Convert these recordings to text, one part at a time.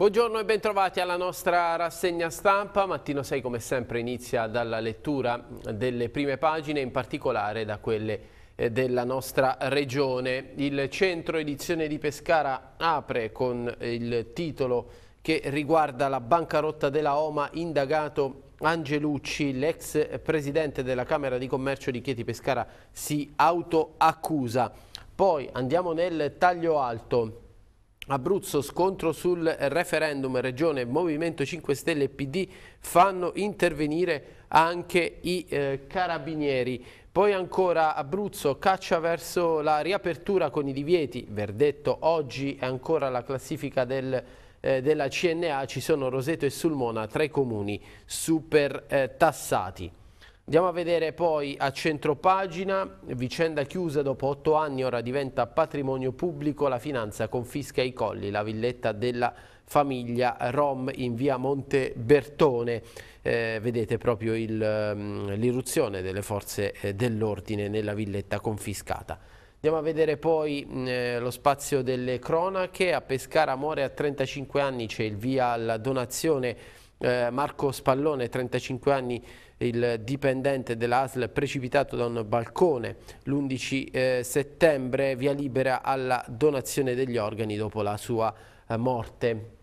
Buongiorno e bentrovati alla nostra rassegna stampa. Mattino 6 come sempre inizia dalla lettura delle prime pagine, in particolare da quelle eh, della nostra regione. Il centro edizione di Pescara apre con eh, il titolo che riguarda la bancarotta della Oma indagato Angelucci, l'ex presidente della Camera di Commercio di Chieti Pescara si autoaccusa. Poi andiamo nel taglio alto Abruzzo scontro sul referendum Regione Movimento 5 Stelle e PD fanno intervenire anche i eh, carabinieri. Poi ancora Abruzzo caccia verso la riapertura con i divieti, verdetto oggi è ancora la classifica del, eh, della CNA, ci sono Roseto e Sulmona tra i comuni super eh, tassati. Andiamo a vedere poi a centro pagina, vicenda chiusa dopo otto anni, ora diventa patrimonio pubblico, la finanza confisca i colli, la villetta della famiglia Rom in via Monte Bertone. Eh, vedete proprio mm, l'irruzione delle forze eh, dell'ordine nella villetta confiscata. Andiamo a vedere poi mm, eh, lo spazio delle cronache, a Pescara muore a 35 anni, c'è il via alla donazione, eh, Marco Spallone 35 anni il dipendente dell'ASL precipitato da un balcone l'11 eh, settembre, via libera alla donazione degli organi dopo la sua eh, morte.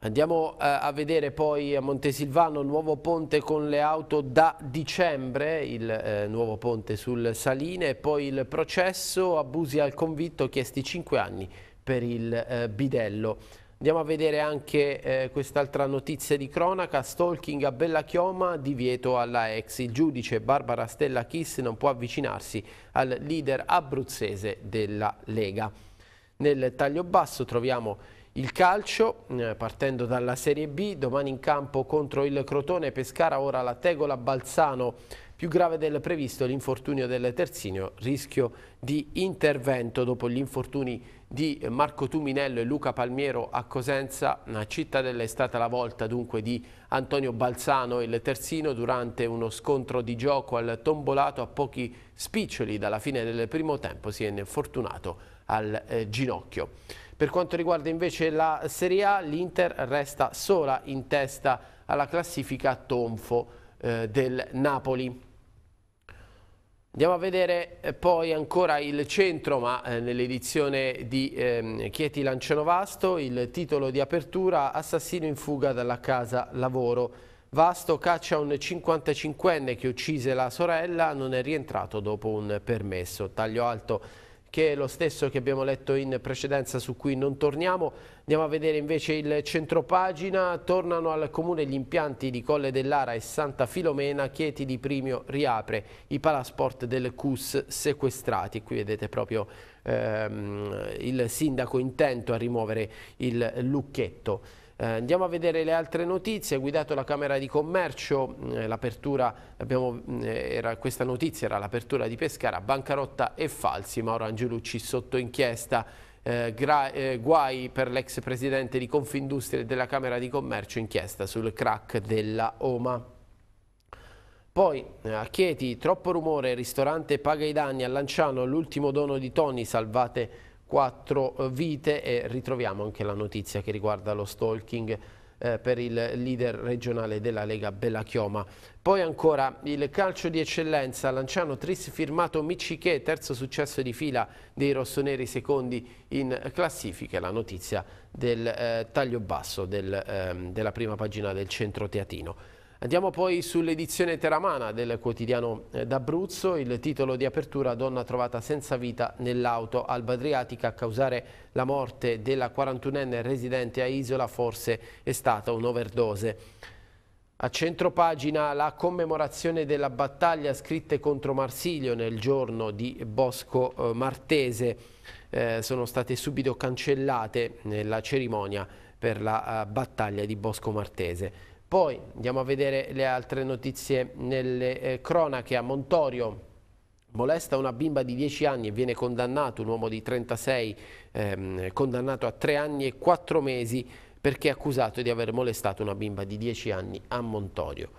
Andiamo eh, a vedere poi a Montesilvano, nuovo ponte con le auto da dicembre, il nuovo ponte sul Saline, e poi il processo, abusi al convitto, chiesti 5 anni per il bidello. Andiamo a vedere anche eh, quest'altra notizia di cronaca, stalking a Bella Chioma, divieto alla ex. Il giudice Barbara Stella Kiss non può avvicinarsi al leader abruzzese della Lega. Nel taglio basso troviamo il calcio, eh, partendo dalla Serie B, domani in campo contro il Crotone Pescara, ora la Tegola Balzano, più grave del previsto l'infortunio del terzino, rischio di intervento dopo gli infortuni di Marco Tuminello e Luca Palmiero a Cosenza. una Cittadella è stata la volta dunque di Antonio Balzano, il terzino, durante uno scontro di gioco al tombolato a pochi spiccioli dalla fine del primo tempo si è infortunato al eh, ginocchio. Per quanto riguarda invece la Serie A, l'Inter resta sola in testa alla classifica a tonfo eh, del Napoli. Andiamo a vedere eh, poi ancora il centro, ma eh, nell'edizione di ehm, Chieti Lancelovasto, il titolo di apertura Assassino in fuga dalla casa lavoro. Vasto caccia un 55enne che uccise la sorella, non è rientrato dopo un permesso. Taglio alto che è lo stesso che abbiamo letto in precedenza su cui non torniamo. Andiamo a vedere invece il centropagina, tornano al comune gli impianti di Colle dell'Ara e Santa Filomena, Chieti di Primio riapre i palasport del CUS sequestrati. Qui vedete proprio ehm, il sindaco intento a rimuovere il lucchetto. Eh, andiamo a vedere le altre notizie, guidato la Camera di Commercio, mm, eh, abbiamo, mm, eh, questa notizia era l'apertura di Pescara, bancarotta e falsi, Mauro Angelucci sotto inchiesta. Eh, Gra, eh, guai per l'ex presidente di Confindustria e della Camera di Commercio, inchiesta sul crack della Oma. Poi eh, a Chieti, troppo rumore, ristorante paga i danni, a Lanciano l'ultimo dono di Toni, salvate quattro eh, vite e ritroviamo anche la notizia che riguarda lo stalking eh, per il leader regionale della Lega Bella Chioma. Poi ancora il calcio di eccellenza, Lanciano Tris firmato Michiché, terzo successo di fila dei rossoneri secondi in classifica, la notizia del eh, taglio basso del, eh, della prima pagina del centro teatino. Andiamo poi sull'edizione teramana del quotidiano eh, d'Abruzzo, il titolo di apertura donna trovata senza vita nell'auto Alba Adriatica a causare la morte della 41enne residente a Isola forse è stata un'overdose. A centropagina la commemorazione della battaglia scritte contro Marsilio nel giorno di Bosco eh, Martese eh, sono state subito cancellate nella cerimonia per la uh, battaglia di Bosco Martese. Poi andiamo a vedere le altre notizie nelle eh, cronache a Montorio. Molesta una bimba di 10 anni e viene condannato, un uomo di 36 ehm, condannato a 3 anni e 4 mesi perché è accusato di aver molestato una bimba di 10 anni a Montorio.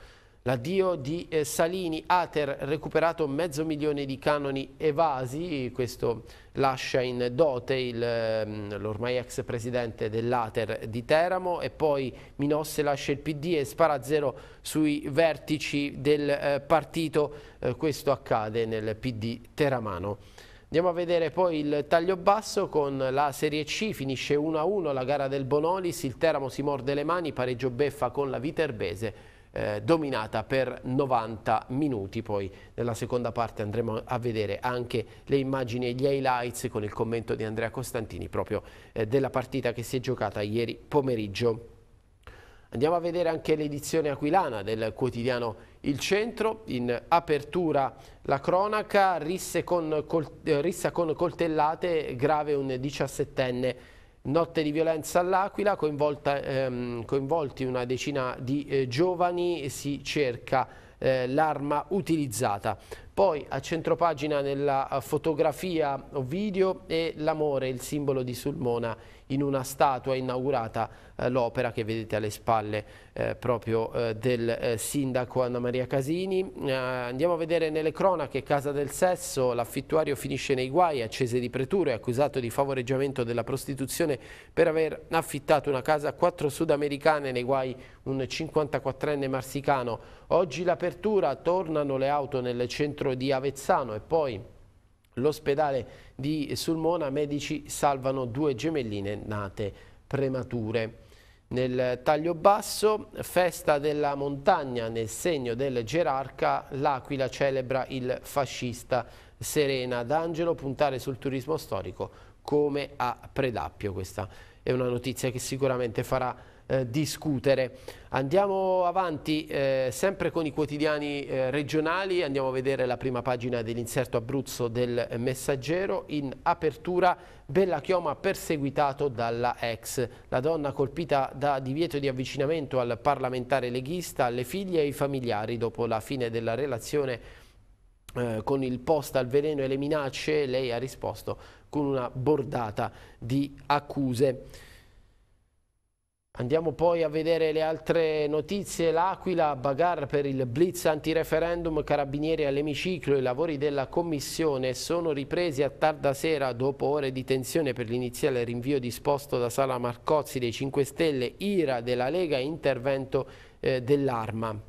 L'addio di eh, Salini, Ater recuperato mezzo milione di canoni evasi, questo lascia in dote ehm, l'ormai ex presidente dell'Ater di Teramo e poi Minosse lascia il PD e spara a zero sui vertici del eh, partito, eh, questo accade nel PD teramano. Andiamo a vedere poi il taglio basso con la Serie C, finisce 1-1 la gara del Bonolis, il Teramo si morde le mani, pareggio beffa con la Viterbese eh, dominata per 90 minuti. Poi nella seconda parte andremo a vedere anche le immagini e gli highlights con il commento di Andrea Costantini proprio eh, della partita che si è giocata ieri pomeriggio. Andiamo a vedere anche l'edizione aquilana del quotidiano Il Centro, in apertura la cronaca, eh, rissa con coltellate, grave un 17enne Notte di violenza all'Aquila, ehm, coinvolti una decina di eh, giovani, si cerca eh, l'arma utilizzata. Poi a centropagina nella eh, fotografia o video è l'amore, il simbolo di Sulmona in una statua inaugurata eh, l'opera che vedete alle spalle eh, proprio eh, del eh, sindaco Anna Maria Casini. Eh, andiamo a vedere nelle cronache Casa del Sesso, l'affittuario finisce nei guai, accese di pretura, è accusato di favoreggiamento della prostituzione per aver affittato una casa a quattro sudamericane nei guai un 54enne marsicano. Oggi l'apertura, tornano le auto nel centro di Avezzano e poi l'ospedale di Sulmona medici salvano due gemelline nate premature. Nel taglio basso, festa della montagna nel segno del gerarca, l'Aquila celebra il fascista Serena D'Angelo, puntare sul turismo storico come a Predappio. Questa è una notizia che sicuramente farà eh, discutere. Andiamo avanti eh, sempre con i quotidiani eh, regionali, andiamo a vedere la prima pagina dell'inserto Abruzzo del Messaggero. In apertura Bella Chioma perseguitato dalla ex. La donna colpita da divieto di avvicinamento al parlamentare leghista, alle figlie e ai familiari dopo la fine della relazione eh, con il post al veleno e le minacce, lei ha risposto con una bordata di accuse. Andiamo poi a vedere le altre notizie. L'Aquila, bagar per il blitz antireferendum, carabinieri all'emiciclo. I lavori della commissione sono ripresi a tarda sera dopo ore di tensione per l'iniziale rinvio disposto da Sala Marcozzi dei 5 Stelle, Ira della Lega e intervento eh, dell'Arma.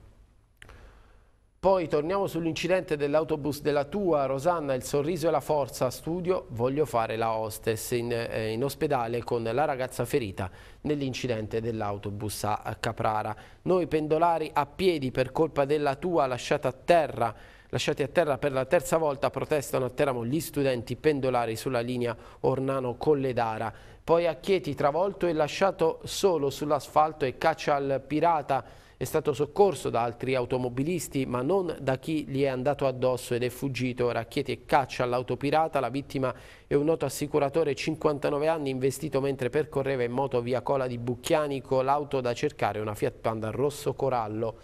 Poi torniamo sull'incidente dell'autobus della tua, Rosanna, il sorriso e la forza, studio, voglio fare la hostess in, eh, in ospedale con la ragazza ferita nell'incidente dell'autobus a Caprara. Noi pendolari a piedi per colpa della tua lasciata a terra lasciati a terra per la terza volta protestano a Teramo gli studenti pendolari sulla linea Ornano-Colledara. Poi a Chieti travolto e lasciato solo sull'asfalto e caccia al pirata è stato soccorso da altri automobilisti ma non da chi gli è andato addosso ed è fuggito. Racchieti e caccia all'autopirata, la vittima è un noto assicuratore 59 anni investito mentre percorreva in moto via Cola di Bucchiani con l'auto da cercare, una Fiat Panda rosso corallo.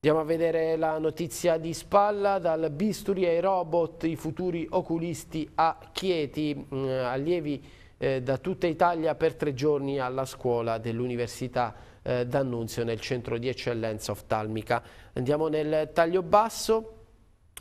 Andiamo a vedere la notizia di spalla, dal bisturi ai robot, i futuri oculisti a Chieti, mm, allievi eh, da tutta Italia per tre giorni alla scuola dell'Università eh, D'Annunzio nel centro di eccellenza oftalmica. Andiamo nel taglio basso.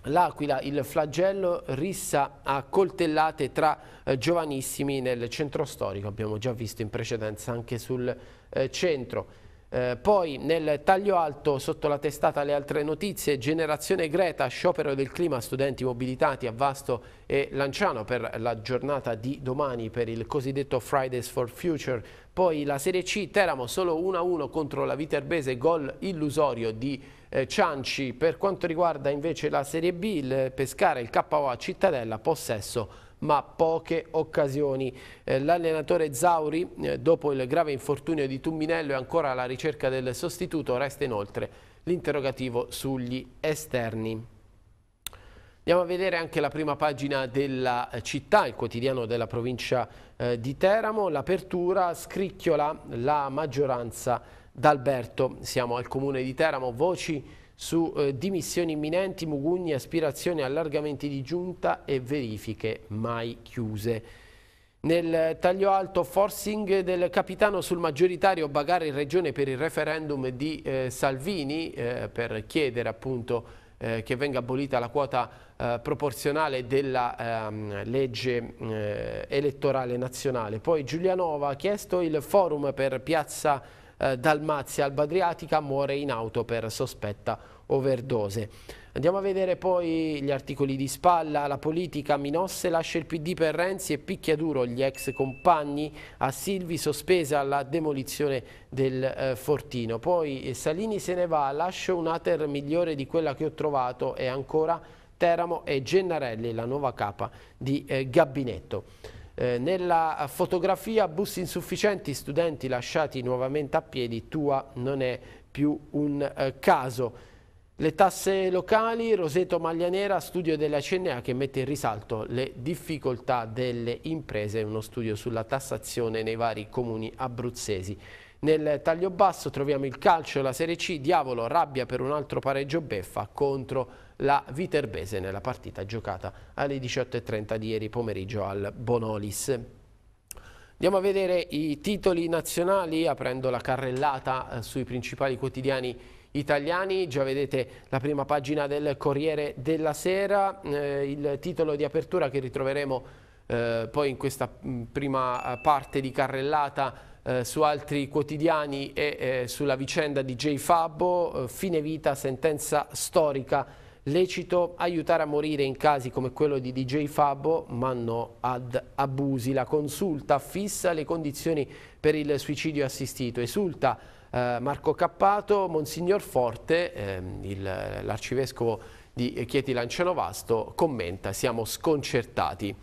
L'Aquila, il flagello, rissa a coltellate tra eh, giovanissimi nel centro storico, abbiamo già visto in precedenza anche sul eh, centro. Eh, poi nel taglio alto sotto la testata le altre notizie, generazione Greta, sciopero del clima, studenti mobilitati a Vasto e Lanciano per la giornata di domani per il cosiddetto Fridays for Future. Poi la Serie C, Teramo solo 1-1 contro la Viterbese, gol illusorio di eh, Cianci. Per quanto riguarda invece la Serie B, il Pescara, il KO a Cittadella, possesso ma poche occasioni. Eh, L'allenatore Zauri, eh, dopo il grave infortunio di Tumminello è ancora alla ricerca del sostituto, resta inoltre l'interrogativo sugli esterni. Andiamo a vedere anche la prima pagina della eh, città, il quotidiano della provincia eh, di Teramo. L'apertura scricchiola la maggioranza d'Alberto. Siamo al comune di Teramo, voci su eh, dimissioni imminenti, mugugni, aspirazioni, allargamenti di giunta e verifiche mai chiuse. Nel taglio alto forcing del capitano sul maggioritario Bagare in regione per il referendum di eh, Salvini eh, per chiedere appunto eh, che venga abolita la quota eh, proporzionale della ehm, legge eh, elettorale nazionale. Poi Giulianova ha chiesto il forum per piazza eh, Dalmazia Alba Adriatica muore in auto per sospetta overdose. Andiamo a vedere poi gli articoli di spalla, la politica, Minosse lascia il PD per Renzi e picchia duro gli ex compagni, a Silvi sospesa la demolizione del eh, fortino. Poi eh, Salini se ne va, lascio un'ater migliore di quella che ho trovato e ancora Teramo e Gennarelli, la nuova capa di eh, gabinetto. Eh, nella fotografia bus insufficienti, studenti lasciati nuovamente a piedi, tua non è più un eh, caso. Le tasse locali, Roseto Maglianera, studio della CNA che mette in risalto le difficoltà delle imprese, uno studio sulla tassazione nei vari comuni abruzzesi. Nel taglio basso troviamo il calcio, la Serie C, Diavolo rabbia per un altro pareggio beffa contro la Viterbese nella partita giocata alle 18.30 di ieri pomeriggio al Bonolis. Andiamo a vedere i titoli nazionali aprendo la carrellata eh, sui principali quotidiani italiani, già vedete la prima pagina del Corriere della Sera, eh, il titolo di apertura che ritroveremo eh, poi in questa mm, prima eh, parte di carrellata eh, su altri quotidiani e eh, sulla vicenda di J. Fabbo, eh, fine vita, sentenza storica, lecito aiutare a morire in casi come quello di DJ Fabbo, ma no ad abusi. La consulta fissa le condizioni per il suicidio assistito, esulta eh, Marco Cappato, Monsignor Forte, eh, l'arcivescovo di Chieti Lancianovasto, commenta siamo sconcertati.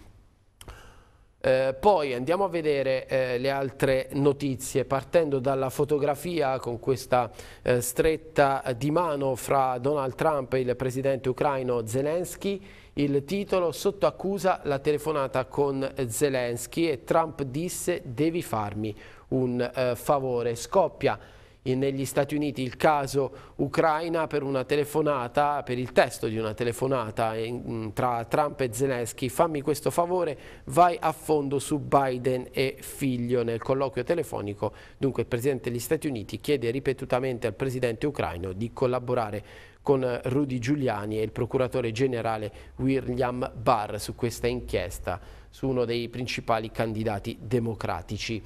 Eh, poi andiamo a vedere eh, le altre notizie, partendo dalla fotografia con questa eh, stretta di mano fra Donald Trump e il presidente ucraino Zelensky. Il titolo sotto accusa la telefonata con Zelensky e Trump disse devi farmi un eh, favore. Scoppia negli Stati Uniti il caso Ucraina per una telefonata, per il testo di una telefonata mm, tra Trump e Zelensky. Fammi questo favore, vai a fondo su Biden e figlio. Nel colloquio telefonico, dunque, il Presidente degli Stati Uniti chiede ripetutamente al Presidente ucraino di collaborare con Rudy Giuliani e il procuratore generale William Barr su questa inchiesta su uno dei principali candidati democratici.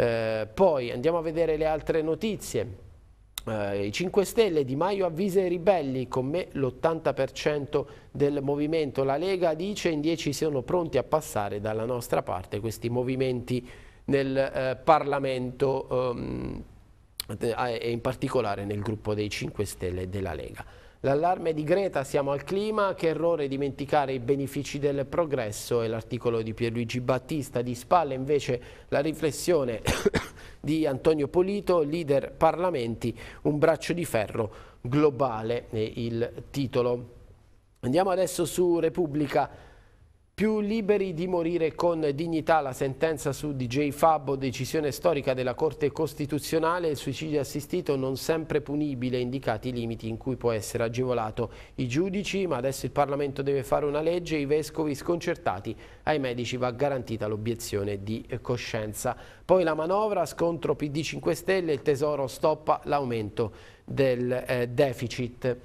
Eh, poi andiamo a vedere le altre notizie. Eh, I 5 Stelle, Di Maio avvisa i ribelli, con me l'80% del movimento. La Lega dice in 10 siano pronti a passare dalla nostra parte questi movimenti nel eh, Parlamento ehm, e in particolare nel gruppo dei 5 Stelle e della Lega. L'allarme di Greta, siamo al clima, che errore dimenticare i benefici del progresso e l'articolo di Pierluigi Battista di spalle invece la riflessione di Antonio Polito, leader parlamenti, un braccio di ferro globale, è il titolo. Andiamo adesso su Repubblica più liberi di morire con dignità la sentenza su DJ Fabbo, decisione storica della Corte Costituzionale, il suicidio assistito non sempre punibile, indicati i limiti in cui può essere agevolato i giudici, ma adesso il Parlamento deve fare una legge, i vescovi sconcertati, ai medici va garantita l'obiezione di coscienza. Poi la manovra, scontro PD 5 Stelle, il Tesoro stoppa l'aumento del eh, deficit.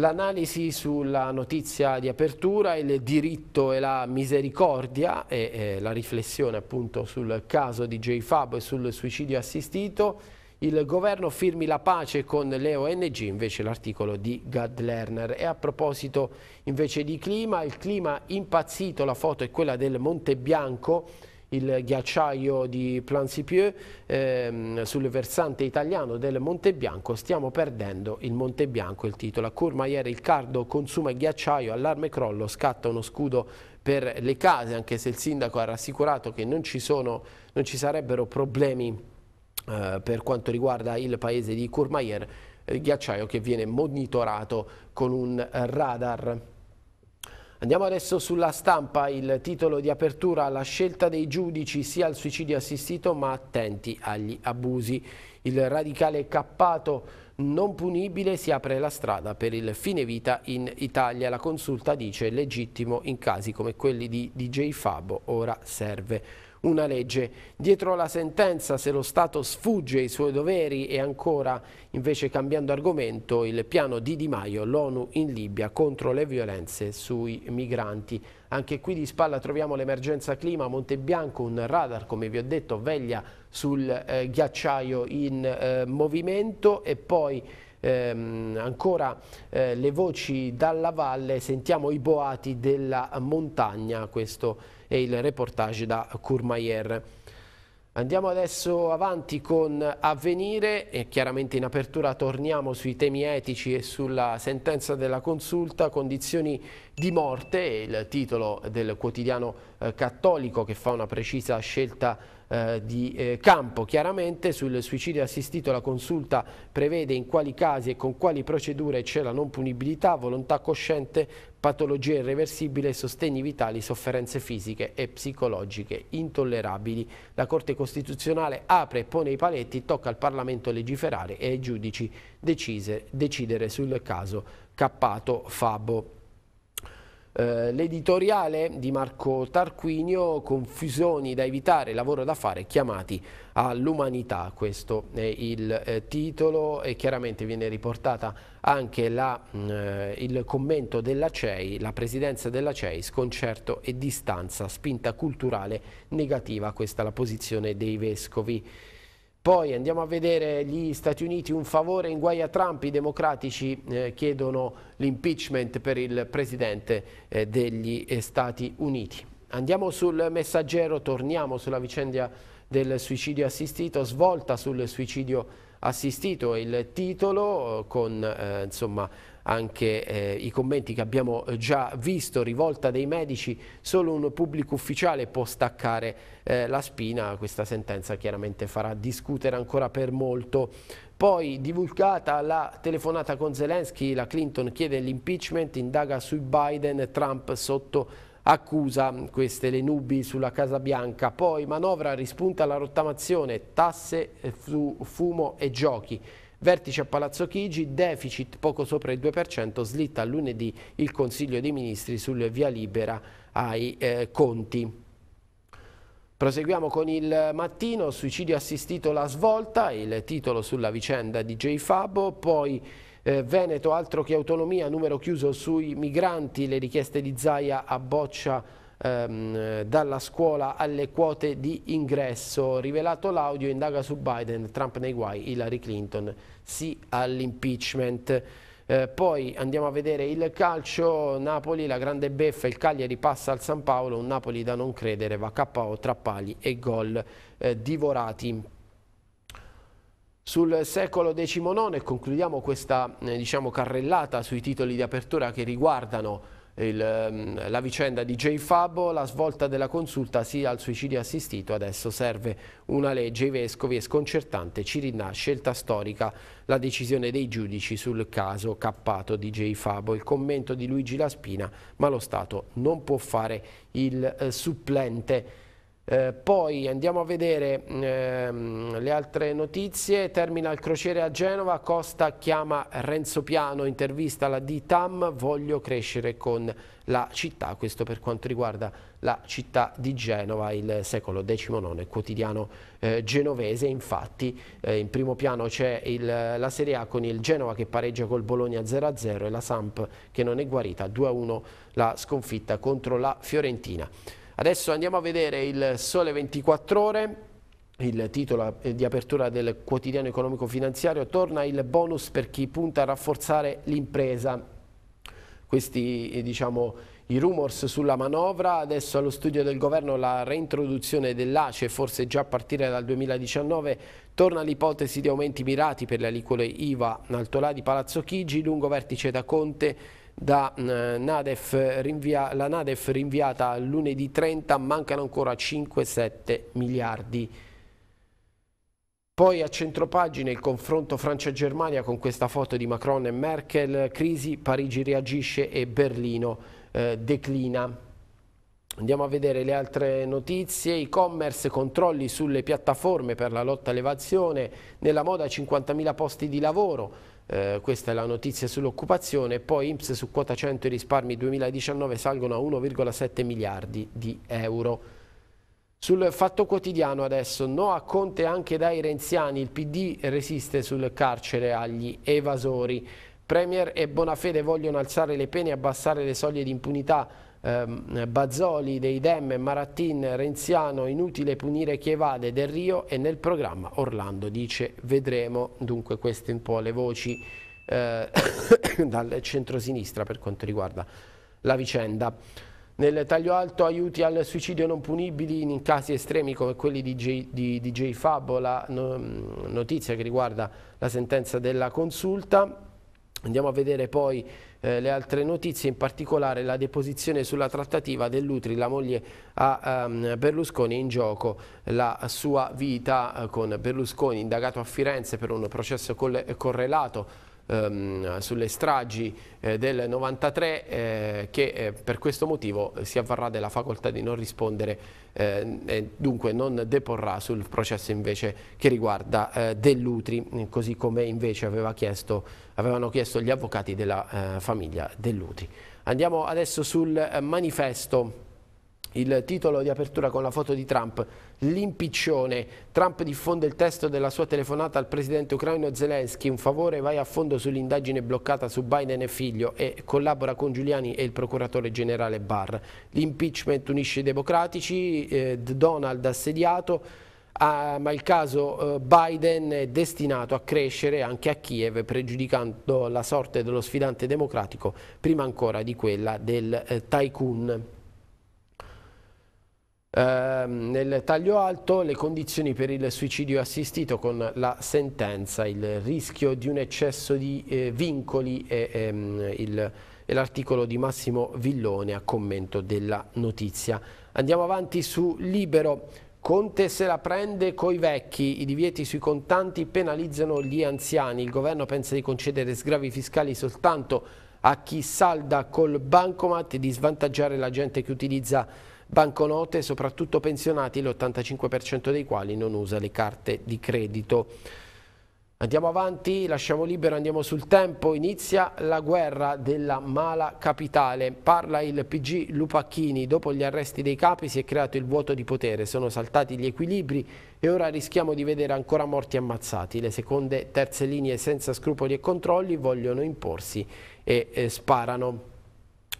L'analisi sulla notizia di apertura, il diritto e la misericordia e eh, la riflessione appunto sul caso di J. Fab e sul suicidio assistito. Il governo firmi la pace con le ONG, invece l'articolo di Gad Lerner. E a proposito invece di clima, il clima impazzito, la foto è quella del Monte Bianco, il ghiacciaio di Plansipieux ehm, sul versante italiano del Monte Bianco, stiamo perdendo il Monte Bianco, il titolo. A Curma il cardo consuma il ghiacciaio, allarme crollo, scatta uno scudo per le case, anche se il sindaco ha rassicurato che non ci, sono, non ci sarebbero problemi eh, per quanto riguarda il paese di Courmayeur, eh, il ghiacciaio che viene monitorato con un radar. Andiamo adesso sulla stampa, il titolo di apertura la scelta dei giudici sia al suicidio assistito ma attenti agli abusi. Il radicale cappato non punibile si apre la strada per il fine vita in Italia. La consulta dice legittimo in casi come quelli di DJ Fabo, ora serve una legge. Dietro la sentenza se lo Stato sfugge ai suoi doveri e ancora, invece cambiando argomento, il piano di Di Maio, l'ONU in Libia contro le violenze sui migranti. Anche qui di spalla troviamo l'emergenza clima, Monte Bianco, un radar, come vi ho detto, veglia sul eh, ghiacciaio in eh, movimento e poi ehm, ancora eh, le voci dalla valle, sentiamo i boati della montagna, questo e il reportage da Courmayer. Andiamo adesso avanti con Avvenire e chiaramente in apertura torniamo sui temi etici e sulla sentenza della consulta condizioni di morte, il titolo del quotidiano eh, cattolico che fa una precisa scelta eh, di eh, campo. Chiaramente sul suicidio assistito la consulta prevede in quali casi e con quali procedure c'è la non punibilità, volontà cosciente, patologia irreversibile, sostegni vitali, sofferenze fisiche e psicologiche intollerabili. La Corte Costituzionale apre e pone i paletti, tocca al Parlamento legiferare e ai giudici decise, decidere sul caso Cappato Fabo. Eh, l'editoriale di Marco Tarquinio, confusioni da evitare, lavoro da fare, chiamati all'umanità, questo è il eh, titolo e chiaramente viene riportata anche la, mh, mm, eh, il commento della CEI, la presidenza della CEI, sconcerto e distanza, spinta culturale negativa, questa è la posizione dei vescovi. Poi andiamo a vedere gli Stati Uniti, un favore in guai a Trump, i democratici eh, chiedono l'impeachment per il presidente eh, degli eh, Stati Uniti. Andiamo sul messaggero, torniamo sulla vicenda del suicidio assistito, svolta sul suicidio assistito, il titolo eh, con eh, insomma, anche eh, i commenti che abbiamo eh, già visto, rivolta dei medici, solo un pubblico ufficiale può staccare eh, la spina, questa sentenza chiaramente farà discutere ancora per molto. Poi divulgata la telefonata con Zelensky, la Clinton chiede l'impeachment, indaga sui Biden, Trump sotto accusa queste le nubi sulla Casa Bianca, poi manovra rispunta alla rottamazione, tasse, eh, su fumo e giochi. Vertice a Palazzo Chigi, deficit poco sopra il 2%, slitta lunedì il Consiglio dei Ministri sul via libera ai eh, conti. Proseguiamo con il mattino, suicidio assistito la svolta, il titolo sulla vicenda di J. Fabo, poi eh, Veneto altro che autonomia, numero chiuso sui migranti, le richieste di Zaia a boccia ehm, dalla scuola alle quote di ingresso. Rivelato l'audio indaga su Biden, Trump nei guai, Hillary Clinton sì all'impeachment. Eh, poi andiamo a vedere il calcio, Napoli, la grande beffa, il Cagliari passa al San Paolo, un Napoli da non credere, va KO tra pali e gol eh, divorati. Sul secolo XIX concludiamo questa eh, diciamo, carrellata sui titoli di apertura che riguardano il, ehm, la vicenda di J. Fabo, la svolta della consulta sia sì, al suicidio assistito, adesso serve una legge, i vescovi è sconcertante, Cirinà, scelta storica, la decisione dei giudici sul caso cappato di J. Fabo, il commento di Luigi Laspina, ma lo Stato non può fare il eh, supplente. Eh, poi andiamo a vedere mm, ehm, le altre notizie, termina il crociere a Genova, Costa chiama Renzo Piano, intervista alla DITAM, voglio crescere con la città, questo per quanto riguarda la città di Genova, il secolo XIX quotidiano eh, genovese, infatti eh, in primo piano c'è la Serie A con il Genova che pareggia col Bologna 0-0 e la Samp che non è guarita, 2-1 la sconfitta contro la Fiorentina. Adesso andiamo a vedere il Sole 24 Ore, il titolo di apertura del quotidiano economico finanziario, torna il bonus per chi punta a rafforzare l'impresa. Questi eh, diciamo, i rumors sulla manovra, adesso allo studio del governo la reintroduzione dell'ACE, forse già a partire dal 2019, torna l'ipotesi di aumenti mirati per le aliquole IVA in Altolà di Palazzo Chigi, lungo vertice da Conte da eh, Nadef rinvia, la Nadef rinviata lunedì 30 mancano ancora 5-7 miliardi. Poi a centropagina il confronto Francia-Germania con questa foto di Macron e Merkel, crisi, Parigi reagisce e Berlino eh, declina. Andiamo a vedere le altre notizie, e-commerce, controlli sulle piattaforme per la lotta all'evasione, nella moda 50.000 posti di lavoro, eh, questa è la notizia sull'occupazione, poi IMSS su quota 100 i risparmi 2019 salgono a 1,7 miliardi di euro. Sul fatto quotidiano adesso, no a Conte anche dai renziani, il PD resiste sul carcere agli evasori. Premier e Bonafede vogliono alzare le pene e abbassare le soglie di impunità ehm, Bazzoli dei Dem Marattin Renziano inutile punire chi evade del Rio e nel programma Orlando dice vedremo dunque queste un po' le voci eh, dal centro-sinistra per quanto riguarda la vicenda nel taglio alto aiuti al suicidio non punibili in casi estremi come quelli di, J, di, di J la no, mm, notizia che riguarda la sentenza della consulta Andiamo a vedere poi eh, le altre notizie, in particolare la deposizione sulla trattativa dell'Utri, la moglie a ehm, Berlusconi in gioco la sua vita eh, con Berlusconi, indagato a Firenze per un processo correlato ehm, sulle stragi eh, del 93 eh, che eh, per questo motivo eh, si avvarrà della facoltà di non rispondere eh, e dunque non deporrà sul processo invece che riguarda Dell'Utri così come invece aveva chiesto, avevano chiesto gli avvocati della famiglia Dell'Utri. Andiamo adesso sul manifesto il titolo di apertura con la foto di Trump l'impiccione. Trump diffonde il testo della sua telefonata al presidente ucraino Zelensky, un favore vai a fondo sull'indagine bloccata su Biden e figlio e collabora con Giuliani e il procuratore generale Barr. L'impeachment unisce i democratici, eh, Donald assediato, Ah, ma il caso eh, Biden è destinato a crescere anche a Kiev, pregiudicando la sorte dello sfidante democratico prima ancora di quella del eh, tycoon. Ehm, nel taglio alto le condizioni per il suicidio assistito con la sentenza, il rischio di un eccesso di eh, vincoli e ehm, l'articolo di Massimo Villone a commento della notizia. Andiamo avanti su Libero. Conte se la prende coi vecchi, i divieti sui contanti penalizzano gli anziani, il governo pensa di concedere sgravi fiscali soltanto a chi salda col bancomat e di svantaggiare la gente che utilizza banconote, soprattutto pensionati, l'85% dei quali non usa le carte di credito. Andiamo avanti, lasciamo libero, andiamo sul tempo, inizia la guerra della mala capitale. Parla il PG Lupacchini, dopo gli arresti dei capi si è creato il vuoto di potere, sono saltati gli equilibri e ora rischiamo di vedere ancora morti ammazzati. Le seconde e terze linee senza scrupoli e controlli vogliono imporsi e, e eh, sparano.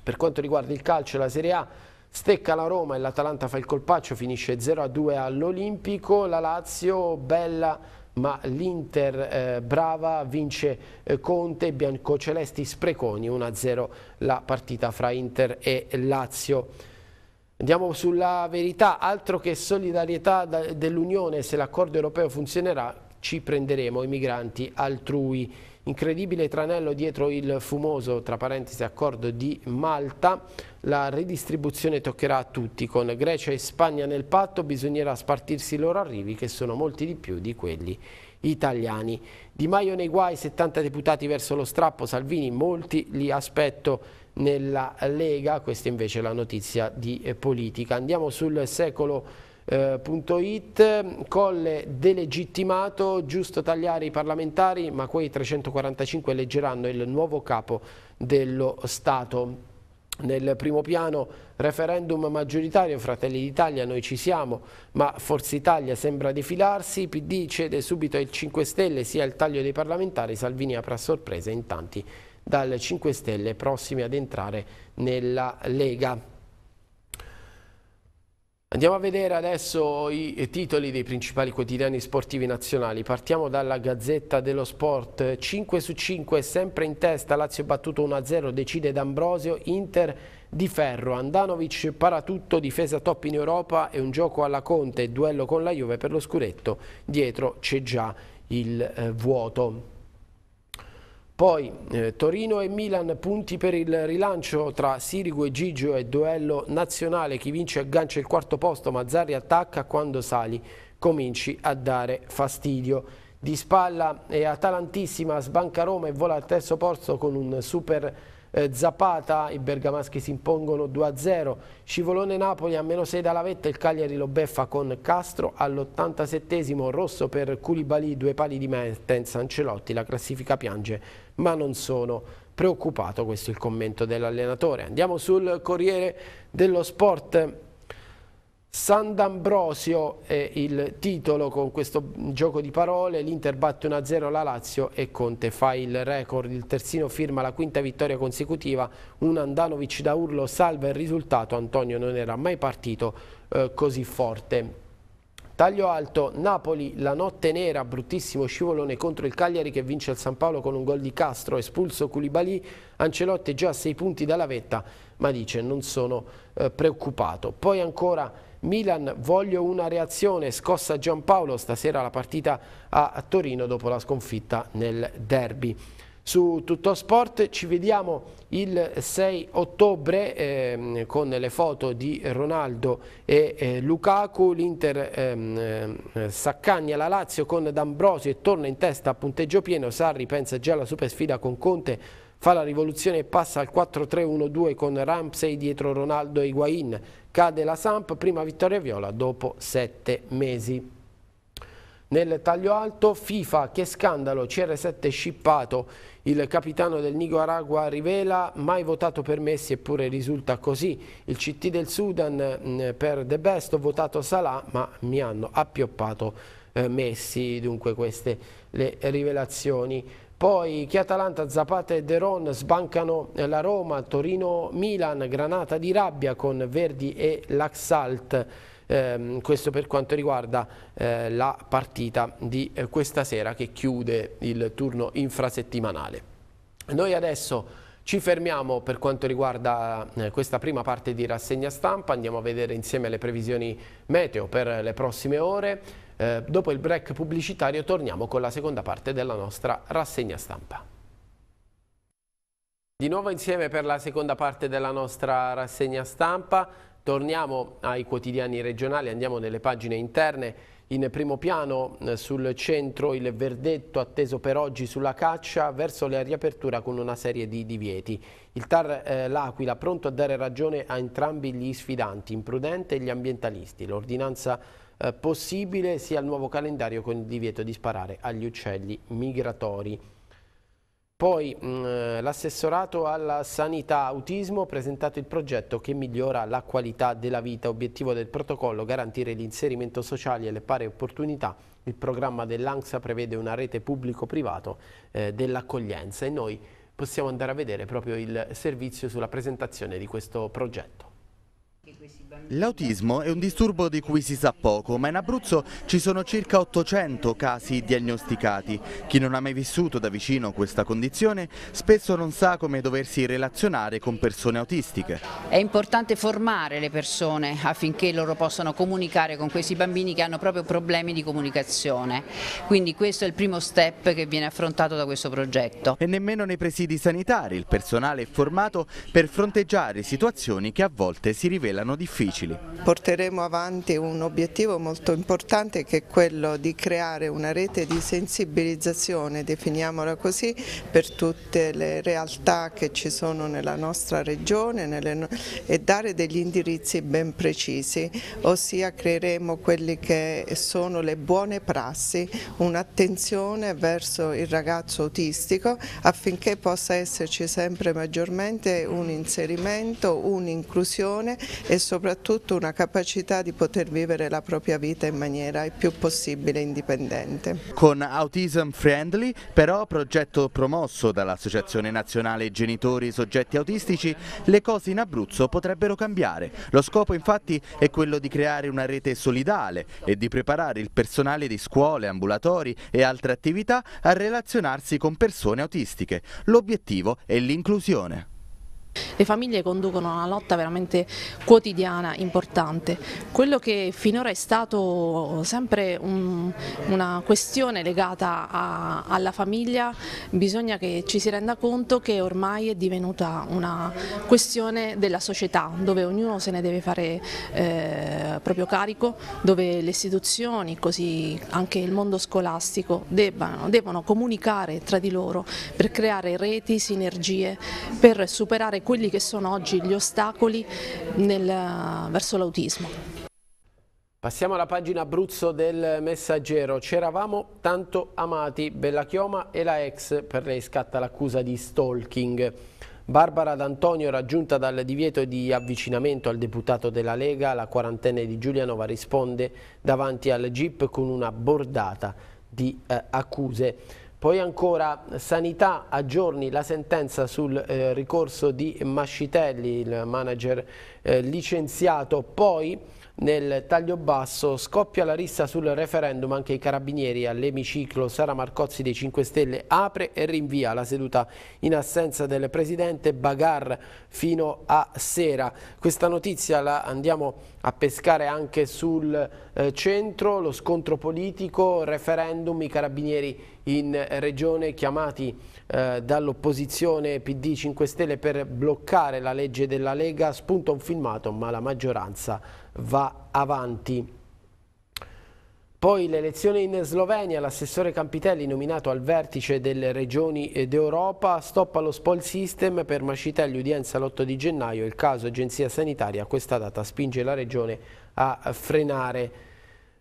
Per quanto riguarda il calcio e la Serie A, Stecca la Roma e l'Atalanta fa il colpaccio, finisce 0-2 all'Olimpico, la Lazio bella ma l'Inter eh, brava vince eh, Conte, Biancocelesti spreconi 1-0 la partita fra Inter e Lazio. Andiamo sulla verità, altro che solidarietà dell'Unione, se l'accordo europeo funzionerà ci prenderemo i migranti altrui. Incredibile tranello dietro il fumoso, tra parentesi, accordo di Malta. La ridistribuzione toccherà a tutti. Con Grecia e Spagna nel patto bisognerà spartirsi i loro arrivi, che sono molti di più di quelli italiani. Di Maio nei guai, 70 deputati verso lo strappo, Salvini, molti li aspetto nella Lega. Questa invece è la notizia di eh, politica. Andiamo sul secolo eh, Colle delegittimato, giusto tagliare i parlamentari, ma quei 345 eleggeranno il nuovo capo dello Stato. Nel primo piano referendum maggioritario, Fratelli d'Italia, noi ci siamo, ma Forza Italia sembra defilarsi, PD cede subito il 5 Stelle sia il taglio dei parlamentari, Salvini apre a sorpresa in tanti dal 5 Stelle prossimi ad entrare nella Lega. Andiamo a vedere adesso i titoli dei principali quotidiani sportivi nazionali. Partiamo dalla Gazzetta dello Sport. 5 su 5, sempre in testa. Lazio battuto 1-0, decide D'Ambrosio. Inter di ferro. Andanovic para tutto, difesa top in Europa e un gioco alla Conte. Duello con la Juve per lo scuretto. Dietro c'è già il eh, vuoto. Poi eh, Torino e Milan punti per il rilancio tra Sirigu e Gigio e duello nazionale. Chi vince aggancia il quarto posto, ma Zari attacca quando sali, cominci a dare fastidio. Di spalla è Atalantissima sbanca Roma e vola al terzo posto con un super eh, Zapata, i bergamaschi si impongono 2-0, Scivolone Napoli a meno 6 dalla vetta, il Cagliari lo beffa con Castro all'87esimo, rosso per Culibali, due pali di Mertens, Ancelotti, la classifica piange ma non sono preoccupato, questo è il commento dell'allenatore. Andiamo sul Corriere dello Sport. Sant'Ambrosio è il titolo con questo gioco di parole, l'Inter batte 1-0 la Lazio e Conte fa il record, il terzino firma la quinta vittoria consecutiva, un Andanovic da urlo salva il risultato, Antonio non era mai partito eh, così forte. Taglio alto, Napoli, la notte nera, bruttissimo scivolone contro il Cagliari che vince il San Paolo con un gol di Castro, espulso Culibali, Ancelotti già a 6 punti dalla vetta, ma dice non sono eh, preoccupato. Poi ancora Milan, voglio una reazione, scossa Giampaolo, stasera la partita a Torino dopo la sconfitta nel derby su Tutto Sport. Ci vediamo il 6 ottobre ehm, con le foto di Ronaldo e eh, Lukaku, l'Inter ehm, eh, saccagna la Lazio con D'Ambrosio e torna in testa a punteggio pieno, Sarri pensa già alla super sfida con Conte fa la rivoluzione e passa al 4-3-1-2 con Ramsey dietro Ronaldo e Higuain. Cade la Samp, prima vittoria viola dopo sette mesi. Nel taglio alto FIFA che scandalo CR7 scippato. Il capitano del Nicaragua rivela mai votato per Messi eppure risulta così. Il CT del Sudan mm, per De Best ho votato Salah ma mi hanno appioppato eh, Messi. Dunque queste le rivelazioni. Poi chi Atalanta, Zapata e De Ron sbancano la Roma, Torino-Milan, Granata di rabbia con Verdi e Laxalt ehm, questo per quanto riguarda eh, la partita di eh, questa sera che chiude il turno infrasettimanale. Noi adesso ci fermiamo per quanto riguarda eh, questa prima parte di rassegna stampa, andiamo a vedere insieme le previsioni meteo per le prossime ore. Eh, dopo il break pubblicitario torniamo con la seconda parte della nostra rassegna stampa. Di nuovo insieme per la seconda parte della nostra rassegna stampa. Torniamo ai quotidiani regionali, andiamo nelle pagine interne. In primo piano eh, sul centro il verdetto atteso per oggi sulla caccia verso la riapertura con una serie di divieti. Il Tar eh, L'Aquila pronto a dare ragione a entrambi gli sfidanti, imprudente e gli ambientalisti. L'ordinanza eh, possibile sia il nuovo calendario con il divieto di sparare agli uccelli migratori. Poi mm, l'assessorato alla sanità autismo ha presentato il progetto che migliora la qualità della vita. Obiettivo del protocollo garantire l'inserimento sociale e le pari opportunità. Il programma dell'ANSA prevede una rete pubblico-privato eh, dell'accoglienza e noi possiamo andare a vedere proprio il servizio sulla presentazione di questo progetto. L'autismo è un disturbo di cui si sa poco, ma in Abruzzo ci sono circa 800 casi diagnosticati. Chi non ha mai vissuto da vicino questa condizione spesso non sa come doversi relazionare con persone autistiche. È importante formare le persone affinché loro possano comunicare con questi bambini che hanno proprio problemi di comunicazione. Quindi questo è il primo step che viene affrontato da questo progetto. E nemmeno nei presidi sanitari il personale è formato per fronteggiare situazioni che a volte si rivelano difficili difficili. Porteremo avanti un obiettivo molto importante che è quello di creare una rete di sensibilizzazione, definiamola così, per tutte le realtà che ci sono nella nostra regione nelle, e dare degli indirizzi ben precisi, ossia creeremo quelle che sono le buone prassi, un'attenzione verso il ragazzo autistico affinché possa esserci sempre maggiormente un inserimento, un'inclusione e soprattutto soprattutto una capacità di poter vivere la propria vita in maniera il più possibile indipendente. Con Autism Friendly però progetto promosso dall'Associazione Nazionale Genitori Soggetti Autistici le cose in Abruzzo potrebbero cambiare. Lo scopo infatti è quello di creare una rete solidale e di preparare il personale di scuole, ambulatori e altre attività a relazionarsi con persone autistiche. L'obiettivo è l'inclusione. Le famiglie conducono una lotta veramente quotidiana, importante. Quello che finora è stato sempre un, una questione legata a, alla famiglia, bisogna che ci si renda conto che ormai è divenuta una questione della società, dove ognuno se ne deve fare eh, proprio carico, dove le istituzioni, così anche il mondo scolastico, debbano, devono comunicare tra di loro per creare reti, sinergie, per superare quelli che sono oggi gli ostacoli nel, verso l'autismo. Passiamo alla pagina Abruzzo del Messaggero. C'eravamo tanto amati, Bella Chioma e la ex, per lei scatta l'accusa di stalking. Barbara D'Antonio, raggiunta dal divieto di avvicinamento al deputato della Lega, la quarantenne di Giulianova risponde davanti al GIP con una bordata di eh, accuse. Poi ancora Sanità aggiorni la sentenza sul eh, ricorso di Mascitelli, il manager eh, licenziato. Poi nel taglio basso scoppia la rissa sul referendum anche i carabinieri all'emiciclo Sara Marcozzi dei 5 Stelle apre e rinvia la seduta in assenza del presidente Bagar fino a sera. Questa notizia la andiamo a pescare anche sul eh, centro, lo scontro politico, referendum, i carabinieri in regione chiamati eh, dall'opposizione PD 5 Stelle per bloccare la legge della Lega, spunta un filmato ma la maggioranza va avanti. Poi l'elezione in Slovenia, l'assessore Campitelli nominato al vertice delle regioni d'Europa, stoppa lo spoil system per Mascitelli, udienza l'8 di gennaio, il caso Agenzia Sanitaria, questa data spinge la regione a frenare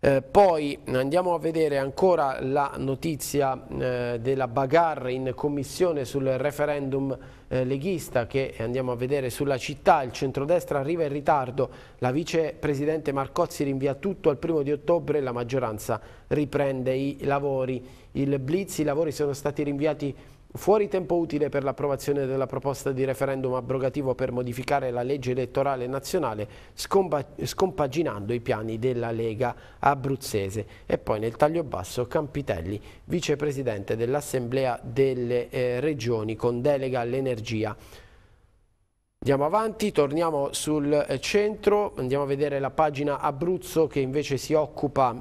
eh, poi andiamo a vedere ancora la notizia eh, della bagarre in commissione sul referendum eh, leghista che andiamo a vedere sulla città, il centrodestra arriva in ritardo, la vicepresidente Marcozzi rinvia tutto al primo di ottobre, la maggioranza riprende i lavori, il blitz, i lavori sono stati rinviati Fuori tempo utile per l'approvazione della proposta di referendum abrogativo per modificare la legge elettorale nazionale scompaginando i piani della Lega abruzzese e poi nel taglio basso Campitelli, vicepresidente dell'Assemblea delle eh, Regioni con delega all'energia. Andiamo avanti, torniamo sul eh, centro, andiamo a vedere la pagina Abruzzo che invece si occupa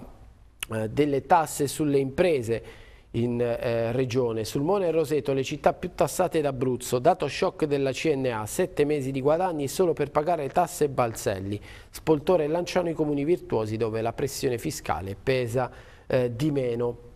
eh, delle tasse sulle imprese in eh, regione. Sulmone e Roseto, le città più tassate d'Abruzzo, dato shock della CNA, sette mesi di guadagni solo per pagare tasse e balzelli. Spoltore e Lanciano i comuni virtuosi dove la pressione fiscale pesa eh, di meno.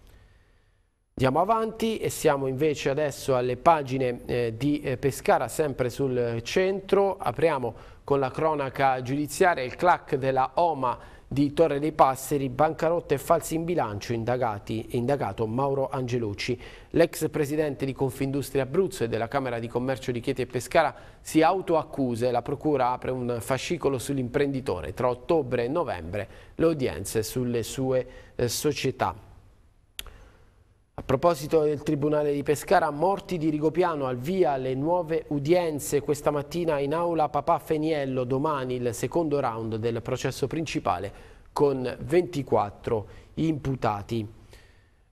Andiamo avanti e siamo invece adesso alle pagine eh, di eh, Pescara, sempre sul centro. Apriamo con la cronaca giudiziaria, il clac della Oma di Torre dei Passeri, bancarotta e falsi in bilancio indagati, indagato Mauro Angelucci. L'ex presidente di Confindustria Abruzzo e della Camera di Commercio di Chieti e Pescara si autoaccusa e La procura apre un fascicolo sull'imprenditore. Tra ottobre e novembre le udienze sulle sue eh, società. A proposito del Tribunale di Pescara, morti di Rigopiano, al via le nuove udienze questa mattina in aula Papà Feniello, domani il secondo round del processo principale con 24 imputati.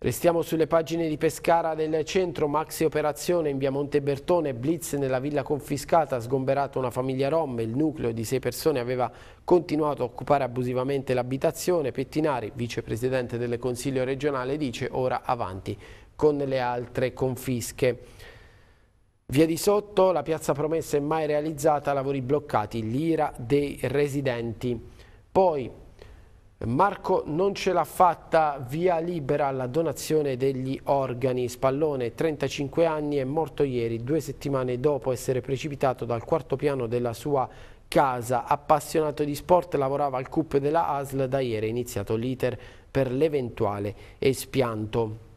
Restiamo sulle pagine di Pescara del centro, maxi operazione in via Monte Bertone, blitz nella villa confiscata, sgomberato una famiglia rom, il nucleo di sei persone aveva continuato a occupare abusivamente l'abitazione, Pettinari, vicepresidente del Consiglio regionale, dice ora avanti con le altre confische. Via di sotto, la piazza promessa è mai realizzata, lavori bloccati, l'ira dei residenti. Poi Marco non ce l'ha fatta via libera alla donazione degli organi. Spallone, 35 anni, è morto ieri, due settimane dopo essere precipitato dal quarto piano della sua casa. Appassionato di sport, lavorava al CUP della ASL, da ieri è iniziato l'iter per l'eventuale espianto.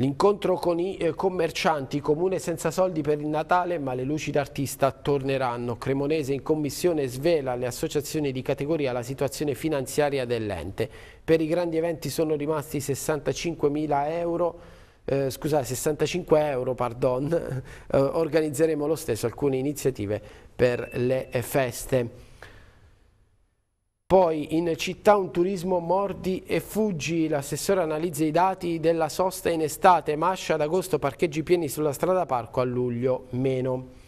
L'incontro con i eh, commercianti, comune senza soldi per il Natale ma le luci d'artista torneranno. Cremonese in commissione svela alle associazioni di categoria la situazione finanziaria dell'ente. Per i grandi eventi sono rimasti 65.000 euro, eh, scusate, 65 euro, pardon. Eh, organizzeremo lo stesso alcune iniziative per le feste. Poi in città un turismo mordi e fuggi, l'assessore analizza i dati della sosta in estate, Mascia ad agosto parcheggi pieni sulla strada parco a luglio meno.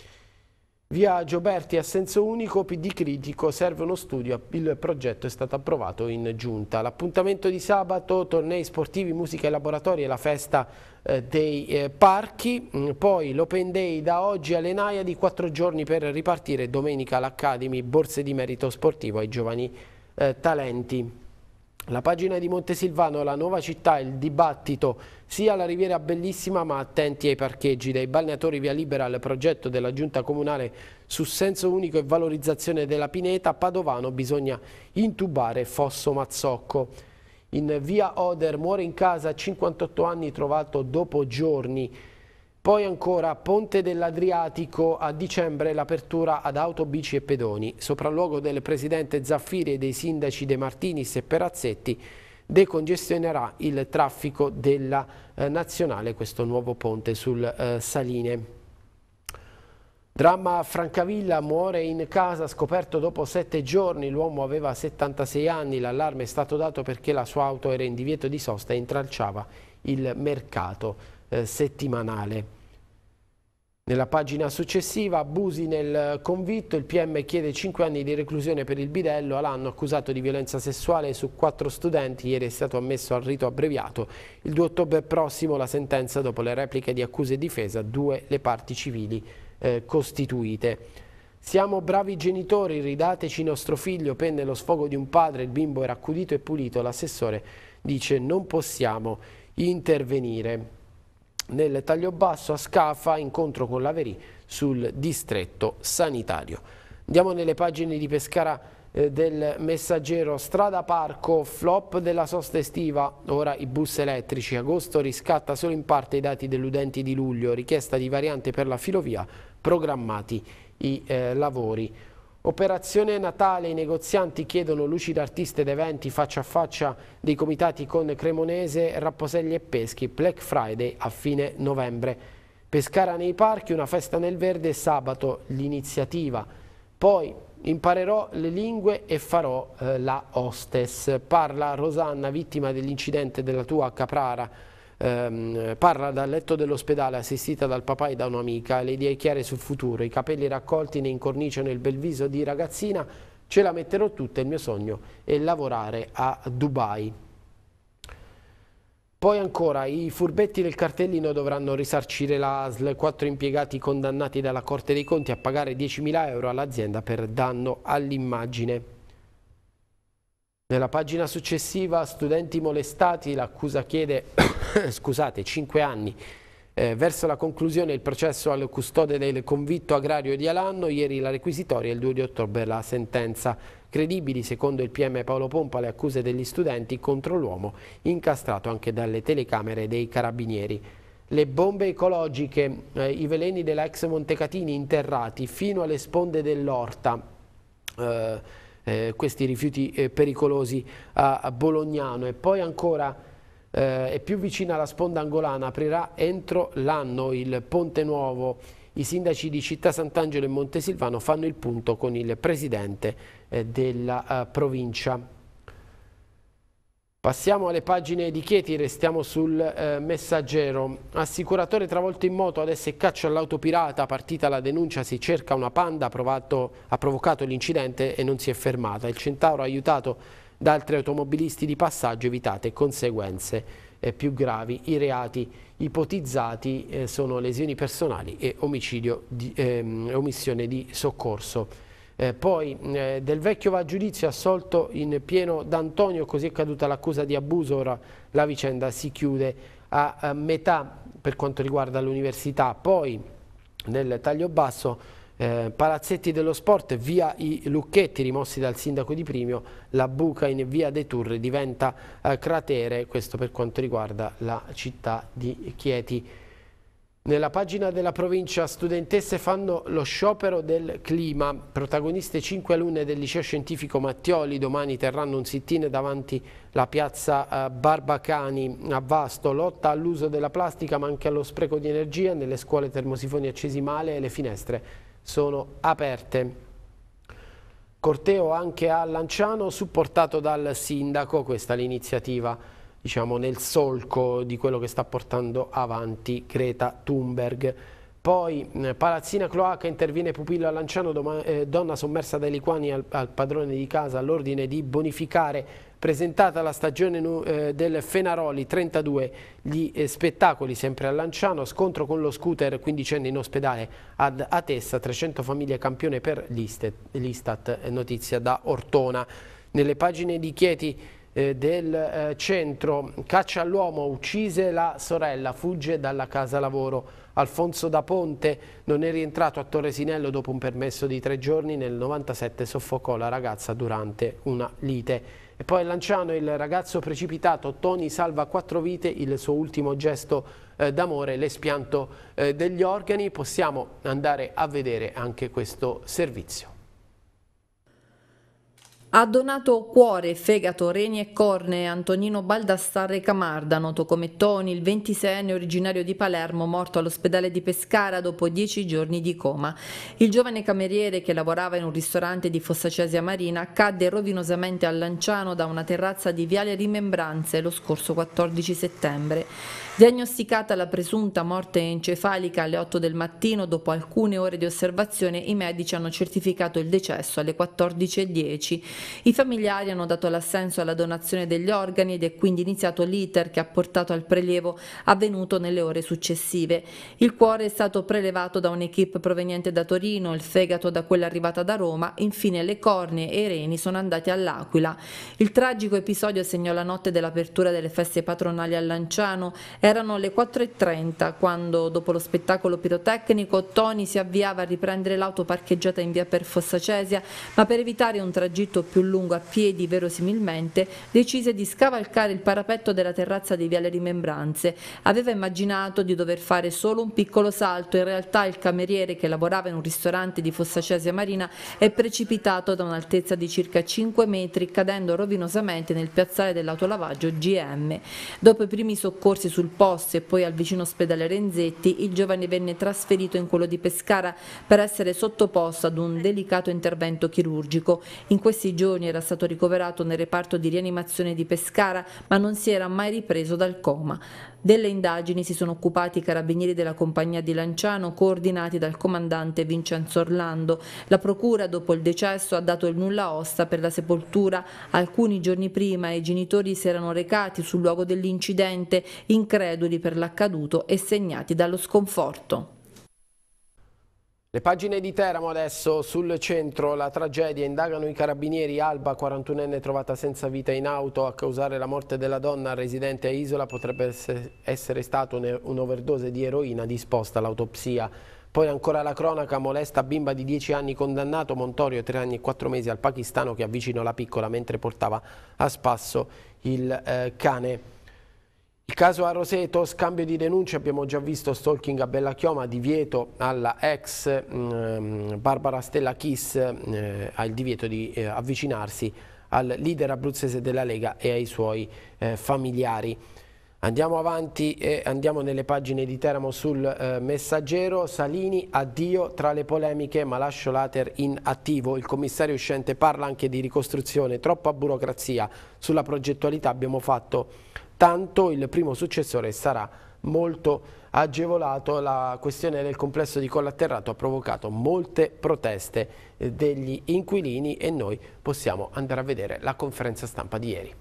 Via Gioberti a senso unico, PD critico, serve uno studio, il progetto è stato approvato in giunta. L'appuntamento di sabato, tornei sportivi, musica e laboratori e la festa eh, dei eh, parchi, mm, poi l'open day da oggi all'Enaia di quattro giorni per ripartire domenica l'Academy, borse di merito sportivo ai giovani eh, talenti. La pagina di Montesilvano, la nuova città, il dibattito, sia la riviera bellissima ma attenti ai parcheggi, dai balneatori via libera al progetto della giunta comunale su senso unico e valorizzazione della pineta, Padovano bisogna intubare Fosso Mazzocco. In via Oder muore in casa a 58 anni trovato dopo giorni poi ancora Ponte dell'Adriatico a dicembre l'apertura ad auto, bici e pedoni, sopralluogo del presidente Zaffiri e dei sindaci De Martini e Perazzetti decongestionerà il traffico della eh, nazionale, questo nuovo ponte sul eh, Saline. Dramma a Francavilla, muore in casa, scoperto dopo sette giorni, l'uomo aveva 76 anni, l'allarme è stato dato perché la sua auto era in divieto di sosta e intralciava il mercato eh, settimanale. Nella pagina successiva, abusi nel convitto, il PM chiede 5 anni di reclusione per il bidello all'anno accusato di violenza sessuale su 4 studenti, ieri è stato ammesso al rito abbreviato. Il 2 ottobre prossimo la sentenza dopo le repliche di accuse e difesa, due le parti civili eh, costituite. Siamo bravi genitori, ridateci nostro figlio, penne lo sfogo di un padre, il bimbo era accudito e pulito, l'assessore dice non possiamo intervenire nel taglio basso a Scafa, incontro con l'Averì sul distretto sanitario. Andiamo nelle pagine di Pescara eh, del messaggero strada parco flop della sosta estiva ora i bus elettrici agosto riscatta solo in parte i dati dell'udenti di luglio richiesta di variante per la filovia programmati i eh, lavori Operazione Natale, i negozianti chiedono luci d'artista ed eventi faccia a faccia dei comitati con Cremonese, Rapposelli e Peschi, Black Friday a fine novembre. Pescara nei parchi, una festa nel verde, sabato l'iniziativa. Poi imparerò le lingue e farò eh, la hostess. Parla Rosanna, vittima dell'incidente della tua Caprara ehm, parla dal letto dell'ospedale assistita dal papà e da un'amica, le idee chiare sul futuro, i capelli raccolti ne incorniciano il bel viso di ragazzina, ce la metterò tutta, il mio sogno è lavorare a Dubai. Poi ancora, i furbetti del cartellino dovranno risarcire la ASL, quattro impiegati condannati dalla Corte dei Conti a pagare 10.000 euro all'azienda per danno all'immagine. Nella pagina successiva, studenti molestati, l'accusa chiede, scusate, 5 anni. Eh, verso la conclusione il processo al custode del convitto agrario di Alanno, ieri la requisitoria e il 2 di ottobre la sentenza. Credibili, secondo il PM Paolo Pompa, le accuse degli studenti contro l'uomo incastrato anche dalle telecamere dei carabinieri. Le bombe ecologiche, eh, i veleni della ex Montecatini interrati fino alle sponde dell'Orta. Eh, eh, questi rifiuti eh, pericolosi a, a, Bolognano e poi ancora eh, è più vicina alla sponda angolana, aprirà entro l'anno il Ponte Nuovo. I sindaci di Città Sant'Angelo e Montesilvano fanno il punto con il presidente eh, della eh, provincia. Passiamo alle pagine di Chieti, restiamo sul eh, messaggero. Assicuratore travolto in moto, adesso è caccia all'autopirata, partita la denuncia, si cerca una panda, provato, ha provocato l'incidente e non si è fermata. Il centauro aiutato da altri automobilisti di passaggio, evitate conseguenze eh, più gravi. I reati ipotizzati eh, sono lesioni personali e omicidio di, ehm, omissione di soccorso. Eh, poi eh, Del Vecchio va a giudizio assolto in pieno D'Antonio, così è caduta l'accusa di abuso, ora la vicenda si chiude a, a metà per quanto riguarda l'università. Poi nel taglio basso eh, palazzetti dello sport, via i lucchetti rimossi dal sindaco di Primio, la buca in via dei Turri diventa eh, cratere, questo per quanto riguarda la città di Chieti. Nella pagina della provincia studentesse fanno lo sciopero del clima. Protagoniste cinque alunne del liceo scientifico Mattioli domani terranno un sit-in davanti la piazza eh, Barbacani a Vasto. Lotta all'uso della plastica ma anche allo spreco di energia. Nelle scuole termosifoni accesi male e le finestre sono aperte. Corteo anche a Lanciano supportato dal sindaco, questa l'iniziativa diciamo, nel solco di quello che sta portando avanti Greta Thunberg. Poi eh, Palazzina Cloaca interviene Pupillo a Lanciano, eh, donna sommersa dai liquani al, al padrone di casa all'ordine di bonificare, presentata la stagione eh, del Fenaroli 32, gli spettacoli sempre a Lanciano, scontro con lo scooter 15enne in ospedale ad Atessa, 300 famiglie campione per l'Istat, notizia da Ortona. Nelle pagine di Chieti eh, del eh, centro caccia all'uomo, uccise la sorella, fugge dalla casa lavoro. Alfonso da Ponte non è rientrato a Torresinello dopo un permesso di tre giorni, nel 97 soffocò la ragazza durante una lite. E poi a Lanciano il ragazzo precipitato, Toni salva quattro vite, il suo ultimo gesto eh, d'amore, l'espianto eh, degli organi. Possiamo andare a vedere anche questo servizio. Ha donato cuore, fegato, reni e corne a Antonino Baldassarre Camarda, noto come Toni, il 26enne originario di Palermo, morto all'ospedale di Pescara dopo dieci giorni di coma. Il giovane cameriere che lavorava in un ristorante di Fossacesia Marina cadde rovinosamente a Lanciano da una terrazza di Viale Rimembranze lo scorso 14 settembre. Diagnosticata la presunta morte encefalica alle 8 del mattino, dopo alcune ore di osservazione i medici hanno certificato il decesso alle 14.10. I familiari hanno dato l'assenso alla donazione degli organi ed è quindi iniziato l'iter che ha portato al prelievo avvenuto nelle ore successive. Il cuore è stato prelevato da un'equipe proveniente da Torino, il fegato da quella arrivata da Roma, infine le cornee e i reni sono andati all'Aquila. Il tragico episodio segnò la notte dell'apertura delle feste patronali a Lanciano, erano le 4.30 quando, dopo lo spettacolo pirotecnico, Tony si avviava a riprendere l'auto parcheggiata in via per Fossacesia, ma per evitare un tragitto più lungo a piedi, verosimilmente, decise di scavalcare il parapetto della terrazza di Viale Rimembranze. Aveva immaginato di dover fare solo un piccolo salto, in realtà il cameriere che lavorava in un ristorante di Fossacesia Marina è precipitato da un'altezza di circa 5 metri, cadendo rovinosamente nel piazzale dell'autolavaggio GM. Dopo i primi soccorsi sul Posse e poi al vicino ospedale Renzetti, il giovane venne trasferito in quello di Pescara per essere sottoposto ad un delicato intervento chirurgico. In questi giorni era stato ricoverato nel reparto di rianimazione di Pescara, ma non si era mai ripreso dal coma. Delle indagini si sono occupati i carabinieri della compagnia di Lanciano coordinati dal comandante Vincenzo Orlando. La procura dopo il decesso ha dato il nulla osta per la sepoltura. Alcuni giorni prima i genitori si erano recati sul luogo dell'incidente, increduli per l'accaduto e segnati dallo sconforto. Le pagine di Teramo adesso, sul centro la tragedia, indagano i carabinieri Alba, 41enne trovata senza vita in auto a causare la morte della donna residente a Isola, potrebbe essere stato un'overdose di eroina disposta all'autopsia. Poi ancora la cronaca, molesta bimba di 10 anni condannato, Montorio 3 anni e 4 mesi al pakistano che avvicinò la piccola mentre portava a spasso il eh, cane. Il caso a Roseto, scambio di denunce, abbiamo già visto stalking a Bella Chioma, divieto alla ex eh, Barbara Stella Kiss, eh, ha il divieto di eh, avvicinarsi al leader abruzzese della Lega e ai suoi eh, familiari. Andiamo avanti e andiamo nelle pagine di Teramo sul eh, messaggero. Salini, addio tra le polemiche, ma lascio l'Ater attivo. Il commissario uscente parla anche di ricostruzione, troppa burocrazia. Sulla progettualità abbiamo fatto tanto il primo successore sarà molto agevolato la questione del complesso di Collatterrato ha provocato molte proteste eh, degli inquilini e noi possiamo andare a vedere la conferenza stampa di ieri.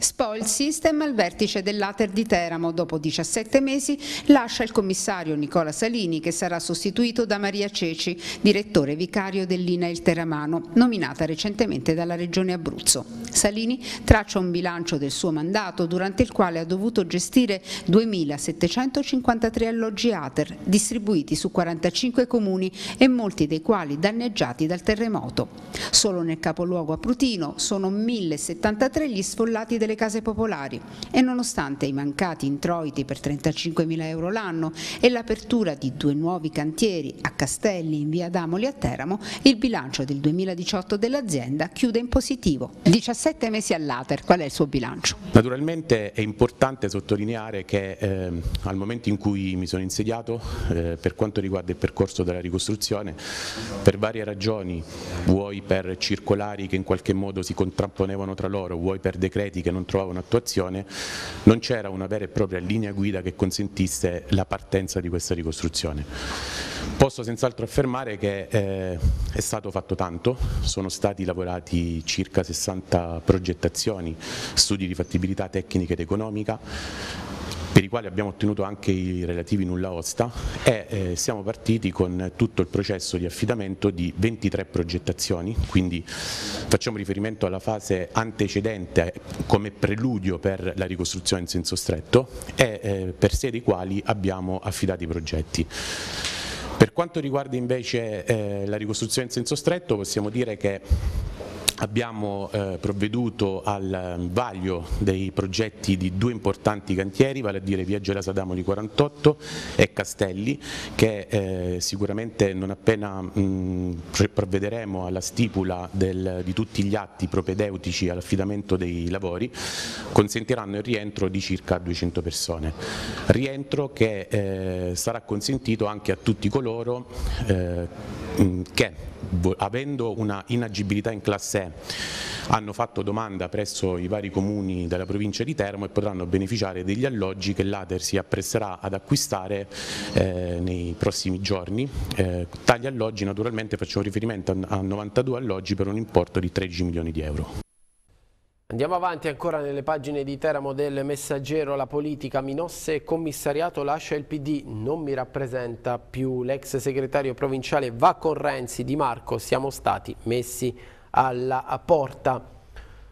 Spoil System al vertice dell'Ater di Teramo. Dopo 17 mesi lascia il commissario Nicola Salini che sarà sostituito da Maria Ceci, direttore vicario dell'INA Il Teramano, nominata recentemente dalla Regione Abruzzo. Salini traccia un bilancio del suo mandato durante il quale ha dovuto gestire 2.753 alloggi Ater distribuiti su 45 comuni e molti dei quali danneggiati dal terremoto. Solo nel capoluogo aprutino sono 1.073 gli sfollati del delle case popolari e nonostante i mancati introiti per 35 mila euro l'anno e l'apertura di due nuovi cantieri a Castelli in via Damoli a Teramo, il bilancio del 2018 dell'azienda chiude in positivo. 17 mesi all'ater, qual è il suo bilancio? Naturalmente è importante sottolineare che eh, al momento in cui mi sono insediato, eh, per quanto riguarda il percorso della ricostruzione, per varie ragioni, vuoi per circolari che in qualche modo si contrapponevano tra loro, vuoi per decreti che non non trovavano attuazione, non c'era una vera e propria linea guida che consentisse la partenza di questa ricostruzione. Posso senz'altro affermare che eh, è stato fatto tanto, sono stati lavorati circa 60 progettazioni, studi di fattibilità tecnica ed economica, per i quali abbiamo ottenuto anche i relativi nulla osta e eh, siamo partiti con tutto il processo di affidamento di 23 progettazioni, quindi facciamo riferimento alla fase antecedente come preludio per la ricostruzione in senso stretto e eh, per sé dei quali abbiamo affidato i progetti. Per quanto riguarda invece eh, la ricostruzione in senso stretto possiamo dire che abbiamo eh, provveduto al ehm, vaglio dei progetti di due importanti cantieri, vale a dire Via Gerasa Damoli 48 e Castelli, che eh, sicuramente non appena mh, provvederemo alla stipula del, di tutti gli atti propedeutici all'affidamento dei lavori, consentiranno il rientro di circa 200 persone. Rientro che eh, sarà consentito anche a tutti coloro eh, che avendo una inagibilità in classe E hanno fatto domanda presso i vari comuni della provincia di Teramo e potranno beneficiare degli alloggi che l'Ater si appresserà ad acquistare eh, nei prossimi giorni. Eh, tali alloggi naturalmente facciamo riferimento a 92 alloggi per un importo di 13 milioni di euro. Andiamo avanti ancora nelle pagine di Teramo del Messaggero, la politica Minosse commissariato lascia il PD, non mi rappresenta più l'ex segretario provinciale va con Renzi, Di Marco, siamo stati messi alla porta.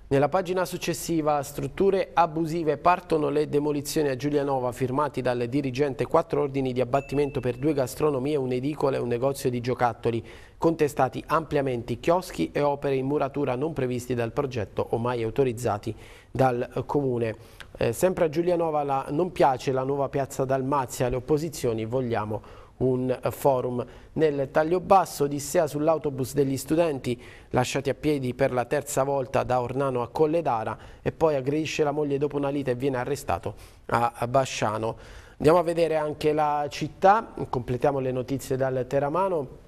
Nella pagina successiva, strutture abusive, partono le demolizioni a Giulianova firmati dal dirigente quattro ordini di abbattimento per due gastronomie, un'edicola e un negozio di giocattoli, contestati ampliamenti, chioschi e opere in muratura non previsti dal progetto o mai autorizzati dal Comune. Eh, sempre a Giulianova la, non piace la nuova piazza Dalmazia, le opposizioni vogliamo un forum. Nel taglio basso dissea sull'autobus degli studenti lasciati a piedi per la terza volta da Ornano a Colledara e poi aggredisce la moglie dopo una lite e viene arrestato a Basciano. Andiamo a vedere anche la città, completiamo le notizie dal Teramano.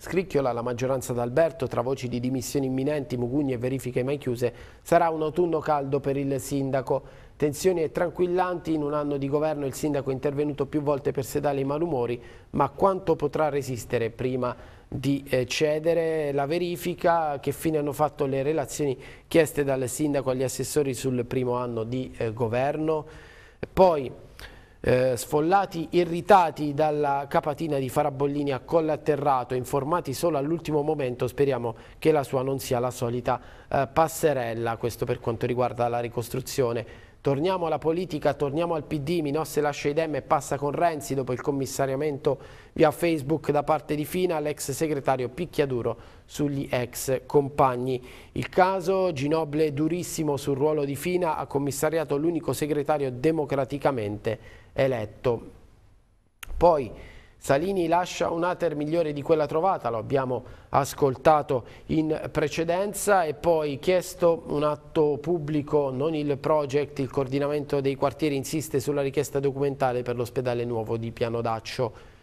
Scricchiola la maggioranza d'Alberto, tra voci di dimissioni imminenti, mugugni e verifiche mai chiuse, sarà un autunno caldo per il sindaco. Tensioni e tranquillanti, in un anno di governo il sindaco è intervenuto più volte per sedare i malumori, ma quanto potrà resistere prima di eh, cedere la verifica? Che fine hanno fatto le relazioni chieste dal sindaco agli assessori sul primo anno di eh, governo? Poi, eh, sfollati irritati dalla capatina di Farabollini a atterrato, informati solo all'ultimo momento, speriamo che la sua non sia la solita eh, passerella, questo per quanto riguarda la ricostruzione Torniamo alla politica, torniamo al PD, Minosse lascia i dem e passa con Renzi dopo il commissariamento via Facebook da parte di Fina, l'ex segretario picchiaduro sugli ex compagni. Il caso Ginoble durissimo sul ruolo di Fina ha commissariato l'unico segretario democraticamente eletto. Poi Salini lascia un ater migliore di quella trovata, lo abbiamo ascoltato in precedenza e poi chiesto un atto pubblico, non il project, il coordinamento dei quartieri insiste sulla richiesta documentale per l'ospedale nuovo di Piano Daccio.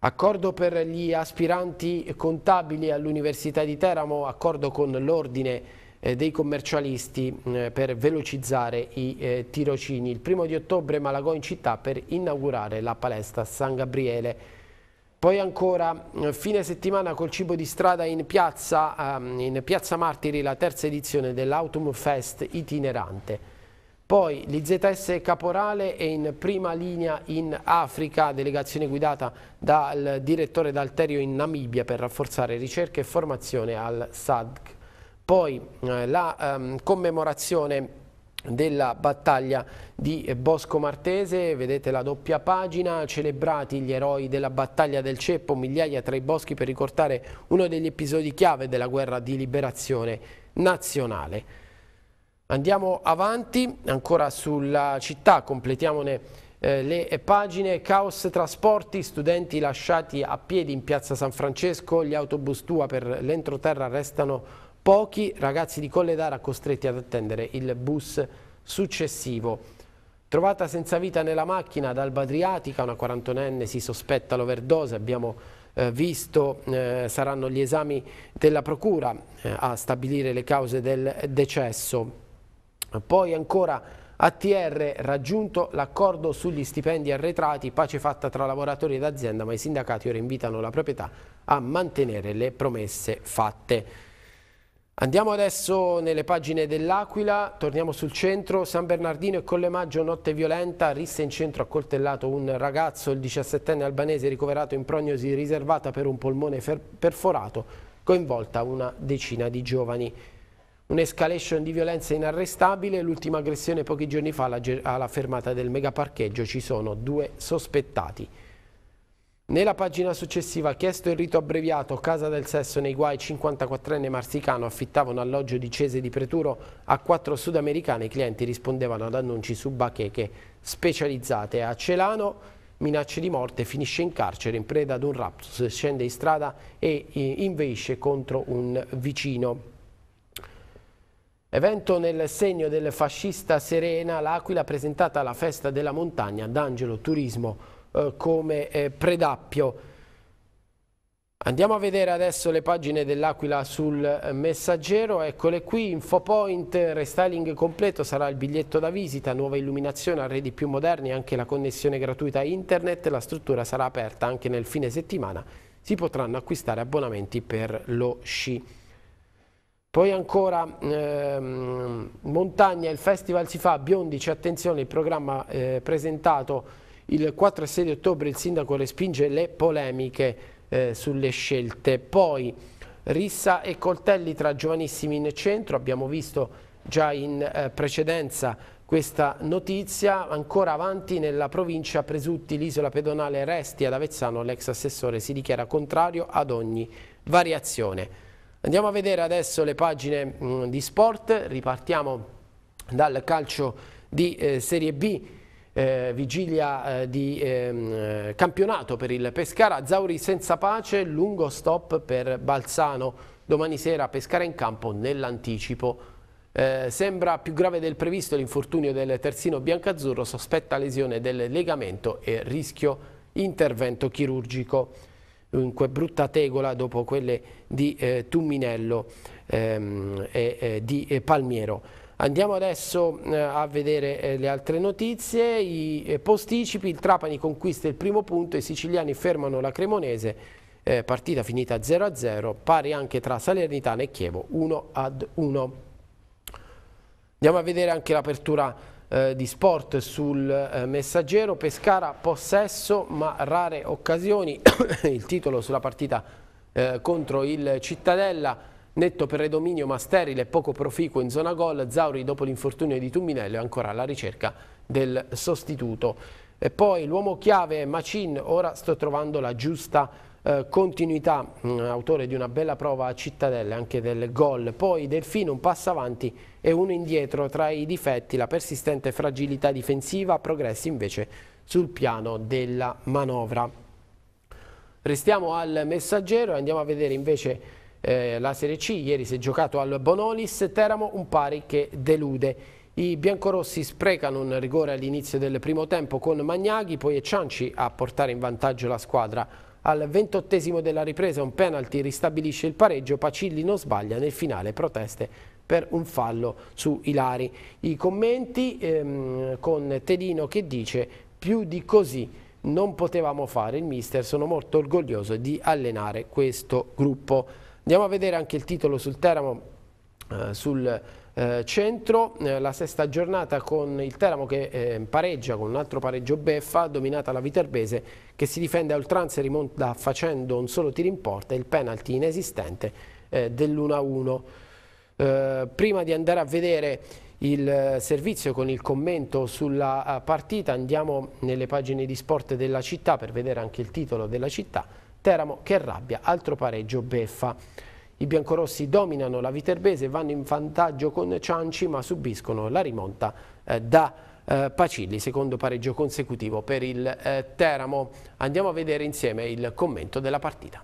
Accordo per gli aspiranti contabili all'Università di Teramo, accordo con l'Ordine eh, dei commercialisti mm, per velocizzare i eh, tirocini. Il primo di ottobre Malagò in città per inaugurare la palestra San Gabriele. Poi ancora mm, fine settimana col cibo di strada in piazza, ehm, in piazza Martiri la terza edizione dell'Autumn Fest itinerante. Poi l'IZS Caporale è in prima linea in Africa, delegazione guidata dal direttore d'Alterio in Namibia per rafforzare ricerca e formazione al SADC poi eh, la ehm, commemorazione della battaglia di Bosco Martese, vedete la doppia pagina, celebrati gli eroi della battaglia del Ceppo, migliaia tra i boschi per ricordare uno degli episodi chiave della guerra di liberazione nazionale. Andiamo avanti, ancora sulla città, completiamone eh, le eh, pagine, caos trasporti, studenti lasciati a piedi in piazza San Francesco, gli autobus Tua per l'entroterra restano pochi ragazzi di Colledara costretti ad attendere il bus successivo. Trovata senza vita nella macchina ad Alba Adriatica, una quarantonenne si sospetta l'overdose, abbiamo eh, visto, eh, saranno gli esami della procura eh, a stabilire le cause del decesso. Poi ancora ATR raggiunto l'accordo sugli stipendi arretrati, pace fatta tra lavoratori ed azienda, ma i sindacati ora invitano la proprietà a mantenere le promesse fatte. Andiamo adesso nelle pagine dell'Aquila, torniamo sul centro, San Bernardino e Collemaggio, notte violenta, Risse in centro, ha coltellato un ragazzo, il 17enne albanese ricoverato in prognosi riservata per un polmone perforato, coinvolta una decina di giovani. Un'escalation di violenza inarrestabile, l'ultima aggressione pochi giorni fa alla fermata del megaparcheggio, ci sono due sospettati. Nella pagina successiva chiesto il rito abbreviato Casa del Sesso nei guai 54enne marsicano affittava un alloggio di Cese di Preturo a quattro sudamericane. I clienti rispondevano ad annunci su bacheche specializzate. A Celano minacce di morte, finisce in carcere in preda ad un raptus, scende in strada e eh, inveisce contro un vicino. Evento nel segno del fascista Serena, l'Aquila presentata alla festa della montagna d'Angelo Turismo eh, come eh, Predappio. Andiamo a vedere adesso le pagine dell'Aquila sul eh, messaggero, eccole qui, infopoint, restyling completo, sarà il biglietto da visita, nuova illuminazione, arredi più moderni, anche la connessione gratuita a internet, la struttura sarà aperta anche nel fine settimana, si potranno acquistare abbonamenti per lo sci. Poi ancora ehm, montagna, il festival si fa a Biondici, attenzione il programma eh, presentato il 4 e 6 di ottobre il sindaco respinge le polemiche eh, sulle scelte. Poi rissa e coltelli tra giovanissimi in centro, abbiamo visto già in eh, precedenza questa notizia, ancora avanti nella provincia Presutti, l'isola pedonale Resti ad Avezzano, l'ex assessore si dichiara contrario ad ogni variazione. Andiamo a vedere adesso le pagine mh, di sport, ripartiamo dal calcio di eh, Serie B eh, vigilia eh, di ehm, eh, campionato per il Pescara, Zauri senza pace, lungo stop per Balzano, domani sera Pescara in campo nell'anticipo. Eh, sembra più grave del previsto l'infortunio del terzino biancazzurro, sospetta lesione del legamento e rischio intervento chirurgico. Dunque brutta tegola dopo quelle di eh, Tumminello ehm, e eh, di Palmiero. Andiamo adesso eh, a vedere eh, le altre notizie, i eh, posticipi, il Trapani conquista il primo punto, i siciliani fermano la Cremonese, eh, partita finita 0-0, pari anche tra Salernitana e Chievo 1-1. Andiamo a vedere anche l'apertura eh, di sport sul eh, messaggero, Pescara possesso ma rare occasioni, il titolo sulla partita contro il Cittadella, Netto predominio ma sterile e poco proficuo in zona gol, Zauri dopo l'infortunio di Tumminello è ancora alla ricerca del sostituto. E poi l'uomo chiave Macin, ora sto trovando la giusta eh, continuità, mm, autore di una bella prova a Cittadella, anche del gol. Poi Delfino un passo avanti e uno indietro, tra i difetti la persistente fragilità difensiva, progressi invece sul piano della manovra. Restiamo al messaggero e andiamo a vedere invece eh, la Serie C, ieri si è giocato al Bonolis, Teramo un pari che delude. I biancorossi sprecano un rigore all'inizio del primo tempo con Magnaghi, poi è Cianci a portare in vantaggio la squadra. Al ventottesimo della ripresa un penalty ristabilisce il pareggio, Pacilli non sbaglia, nel finale proteste per un fallo su Ilari. I commenti ehm, con Tedino che dice più di così non potevamo fare il mister, sono molto orgoglioso di allenare questo gruppo. Andiamo a vedere anche il titolo sul Teramo, eh, sul eh, centro, eh, la sesta giornata con il Teramo che eh, pareggia con un altro pareggio beffa, dominata la Viterbese che si difende a oltranza e rimonta facendo un solo tiro in porta e il penalty inesistente eh, dell'1-1. Eh, prima di andare a vedere il servizio con il commento sulla partita andiamo nelle pagine di sport della città per vedere anche il titolo della città Teramo che rabbia, altro pareggio beffa. I biancorossi dominano la Viterbese, vanno in vantaggio con Cianci ma subiscono la rimonta eh, da eh, Pacilli, secondo pareggio consecutivo per il eh, Teramo. Andiamo a vedere insieme il commento della partita.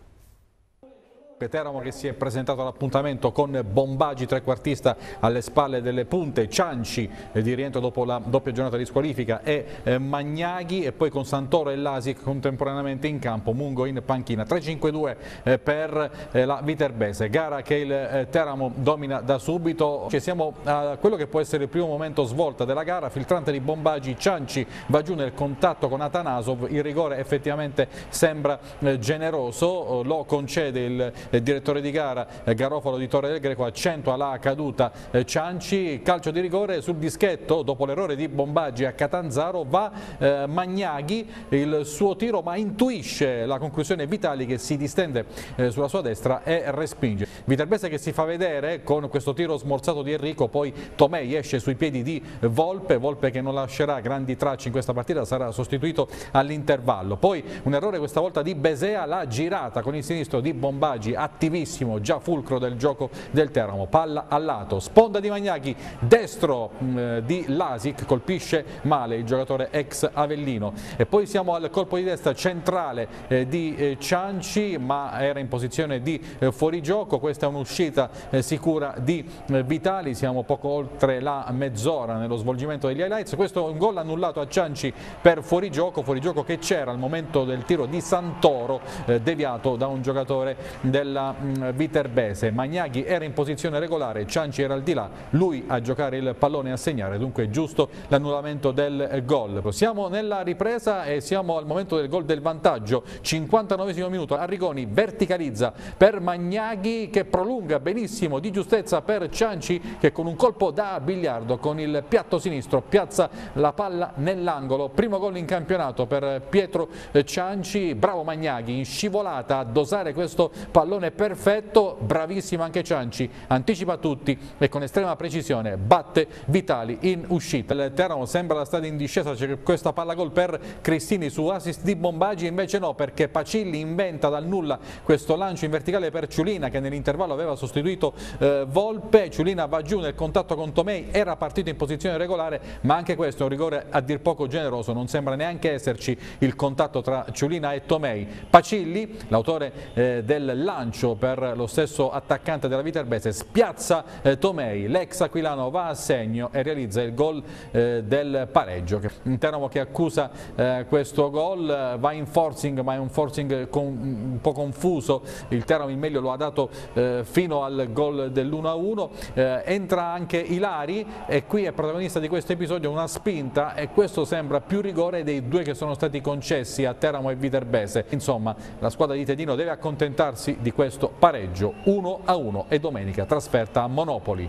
Teramo che si è presentato all'appuntamento con Bombaggi trequartista alle spalle delle punte, Cianci eh, di rientro dopo la doppia giornata di squalifica e eh, Magnaghi e poi con Santoro e Lasi contemporaneamente in campo, Mungo in panchina. 3-5-2 eh, per la Viterbese, gara che il Teramo domina da subito. Ci siamo a quello che può essere il primo momento svolta della gara, filtrante di Bombaggi, Cianci va giù nel contatto con Atanasov, il rigore effettivamente sembra generoso, lo concede il eh, direttore di gara eh, Garofalo di Torre del Greco, accento alla caduta eh, Cianci, calcio di rigore sul dischetto dopo l'errore di Bombaggi a Catanzaro va Magnaghi, il suo tiro ma intuisce la conclusione Vitali che si distende sulla sua destra e respinge. Viterbese che si fa vedere con questo tiro smorzato di Enrico, poi Tomei esce sui piedi di Volpe, Volpe che non lascerà grandi tracce in questa partita, sarà sostituito all'intervallo. Poi un errore questa volta di Besea, la girata con il sinistro di Bombaggi attivissimo, già fulcro del gioco del Teramo, palla al lato, sponda di Magnaghi, destro mh, mm, di Lasic, colpisce male il giocatore ex Avellino e poi siamo al colpo di destra centrale eh, di eh, Cianci ma era in posizione di eh, fuorigioco, questa è un'uscita eh, sicura di eh, Vitali, siamo poco oltre la mezz'ora nello svolgimento degli highlights, questo è un gol annullato a Cianci per fuorigioco, fuorigioco che c'era al momento del tiro di Santoro eh, deviato da un giocatore del della mm, Viterbese. Magnaghi era in posizione regolare, Cianci era al di là, lui a giocare il pallone e a segnare, dunque è giusto l'annullamento del gol. Siamo nella ripresa e siamo al momento del gol del vantaggio, 59 minuto, Arrigoni verticalizza per Magnaghi che prolunga benissimo di giustezza per Cianci che con un colpo da biliardo con il piatto sinistro piazza la palla nell'angolo, primo gol in campionato per Pietro Cianci, bravo Magnaghi in scivolata a dosare questo pallone pallone perfetto, bravissimo anche Cianci, anticipa tutti e con estrema precisione batte Vitali in uscita. Il Teramo sembra stata in discesa, c'è questa palla gol per Cristini su assist di Bombaggi, invece no perché Pacilli inventa dal nulla questo lancio in verticale per Ciulina che nell'intervallo aveva sostituito eh, Volpe, Ciulina va giù nel contatto con Tomei, era partito in posizione regolare ma anche questo è un rigore a dir poco generoso, non sembra neanche esserci il contatto tra Ciulina e Tomei. Pacilli, l'autore eh, del lancio lancio per lo stesso attaccante della Viterbese, spiazza eh, Tomei, l'ex Aquilano va a segno e realizza il gol eh, del pareggio. Interamo che accusa eh, questo gol, va in forcing ma è un forcing con, un po' confuso, il Teramo in meglio lo ha dato eh, fino al gol dell'1-1, eh, entra anche Ilari e qui è protagonista di questo episodio una spinta e questo sembra più rigore dei due che sono stati concessi a Teramo e Viterbese. Insomma la squadra di Tedino deve accontentarsi di di questo pareggio 1-1 e domenica trasferta a Monopoli.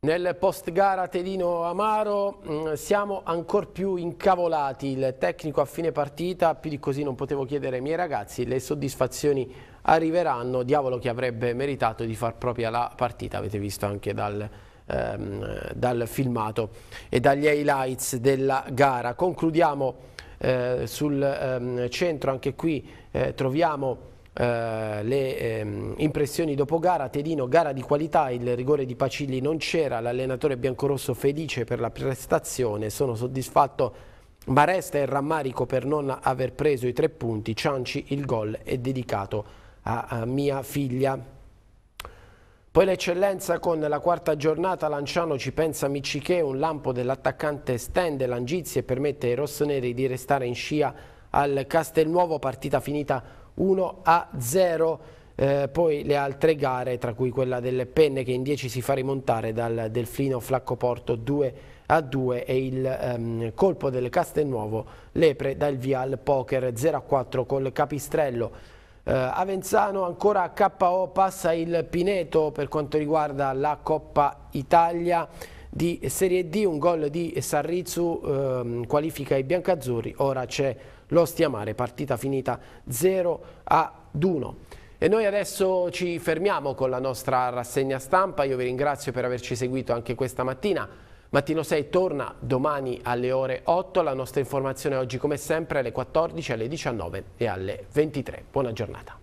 Nel post gara Tedino Amaro mm, siamo ancora più incavolati, il tecnico a fine partita, più di così non potevo chiedere ai miei ragazzi, le soddisfazioni arriveranno, diavolo che avrebbe meritato di far propria la partita, avete visto anche dal ehm, dal filmato e dagli highlights della gara. Concludiamo eh, sul ehm, centro, anche qui eh, troviamo eh, le ehm, impressioni dopo gara, Tedino gara di qualità, il rigore di Pacilli non c'era, l'allenatore biancorosso felice per la prestazione, sono soddisfatto ma resta il rammarico per non aver preso i tre punti, Cianci il gol è dedicato a, a mia figlia. Poi l'eccellenza con la quarta giornata Lanciano ci pensa Micichè, un lampo dell'attaccante stende Langizzi e permette ai rossoneri di restare in scia al Castelnuovo, partita finita 1 a 0. Eh, poi le altre gare, tra cui quella delle Penne che in 10 si fa rimontare dal Delfino Flaccoporto 2 a 2 e il ehm, colpo del Castelnuovo Lepre dal via al poker 0 a 4 col Capistrello. Eh, Avenzano ancora a KO passa il Pineto per quanto riguarda la Coppa Italia di Serie D, un gol di Sarrizu ehm, qualifica i biancazzurri, ora c'è l'Ostiamare, partita finita 0 a 1. E noi adesso ci fermiamo con la nostra rassegna stampa, io vi ringrazio per averci seguito anche questa mattina. Mattino 6 torna domani alle ore 8, la nostra informazione oggi come sempre alle 14, alle 19 e alle 23. Buona giornata.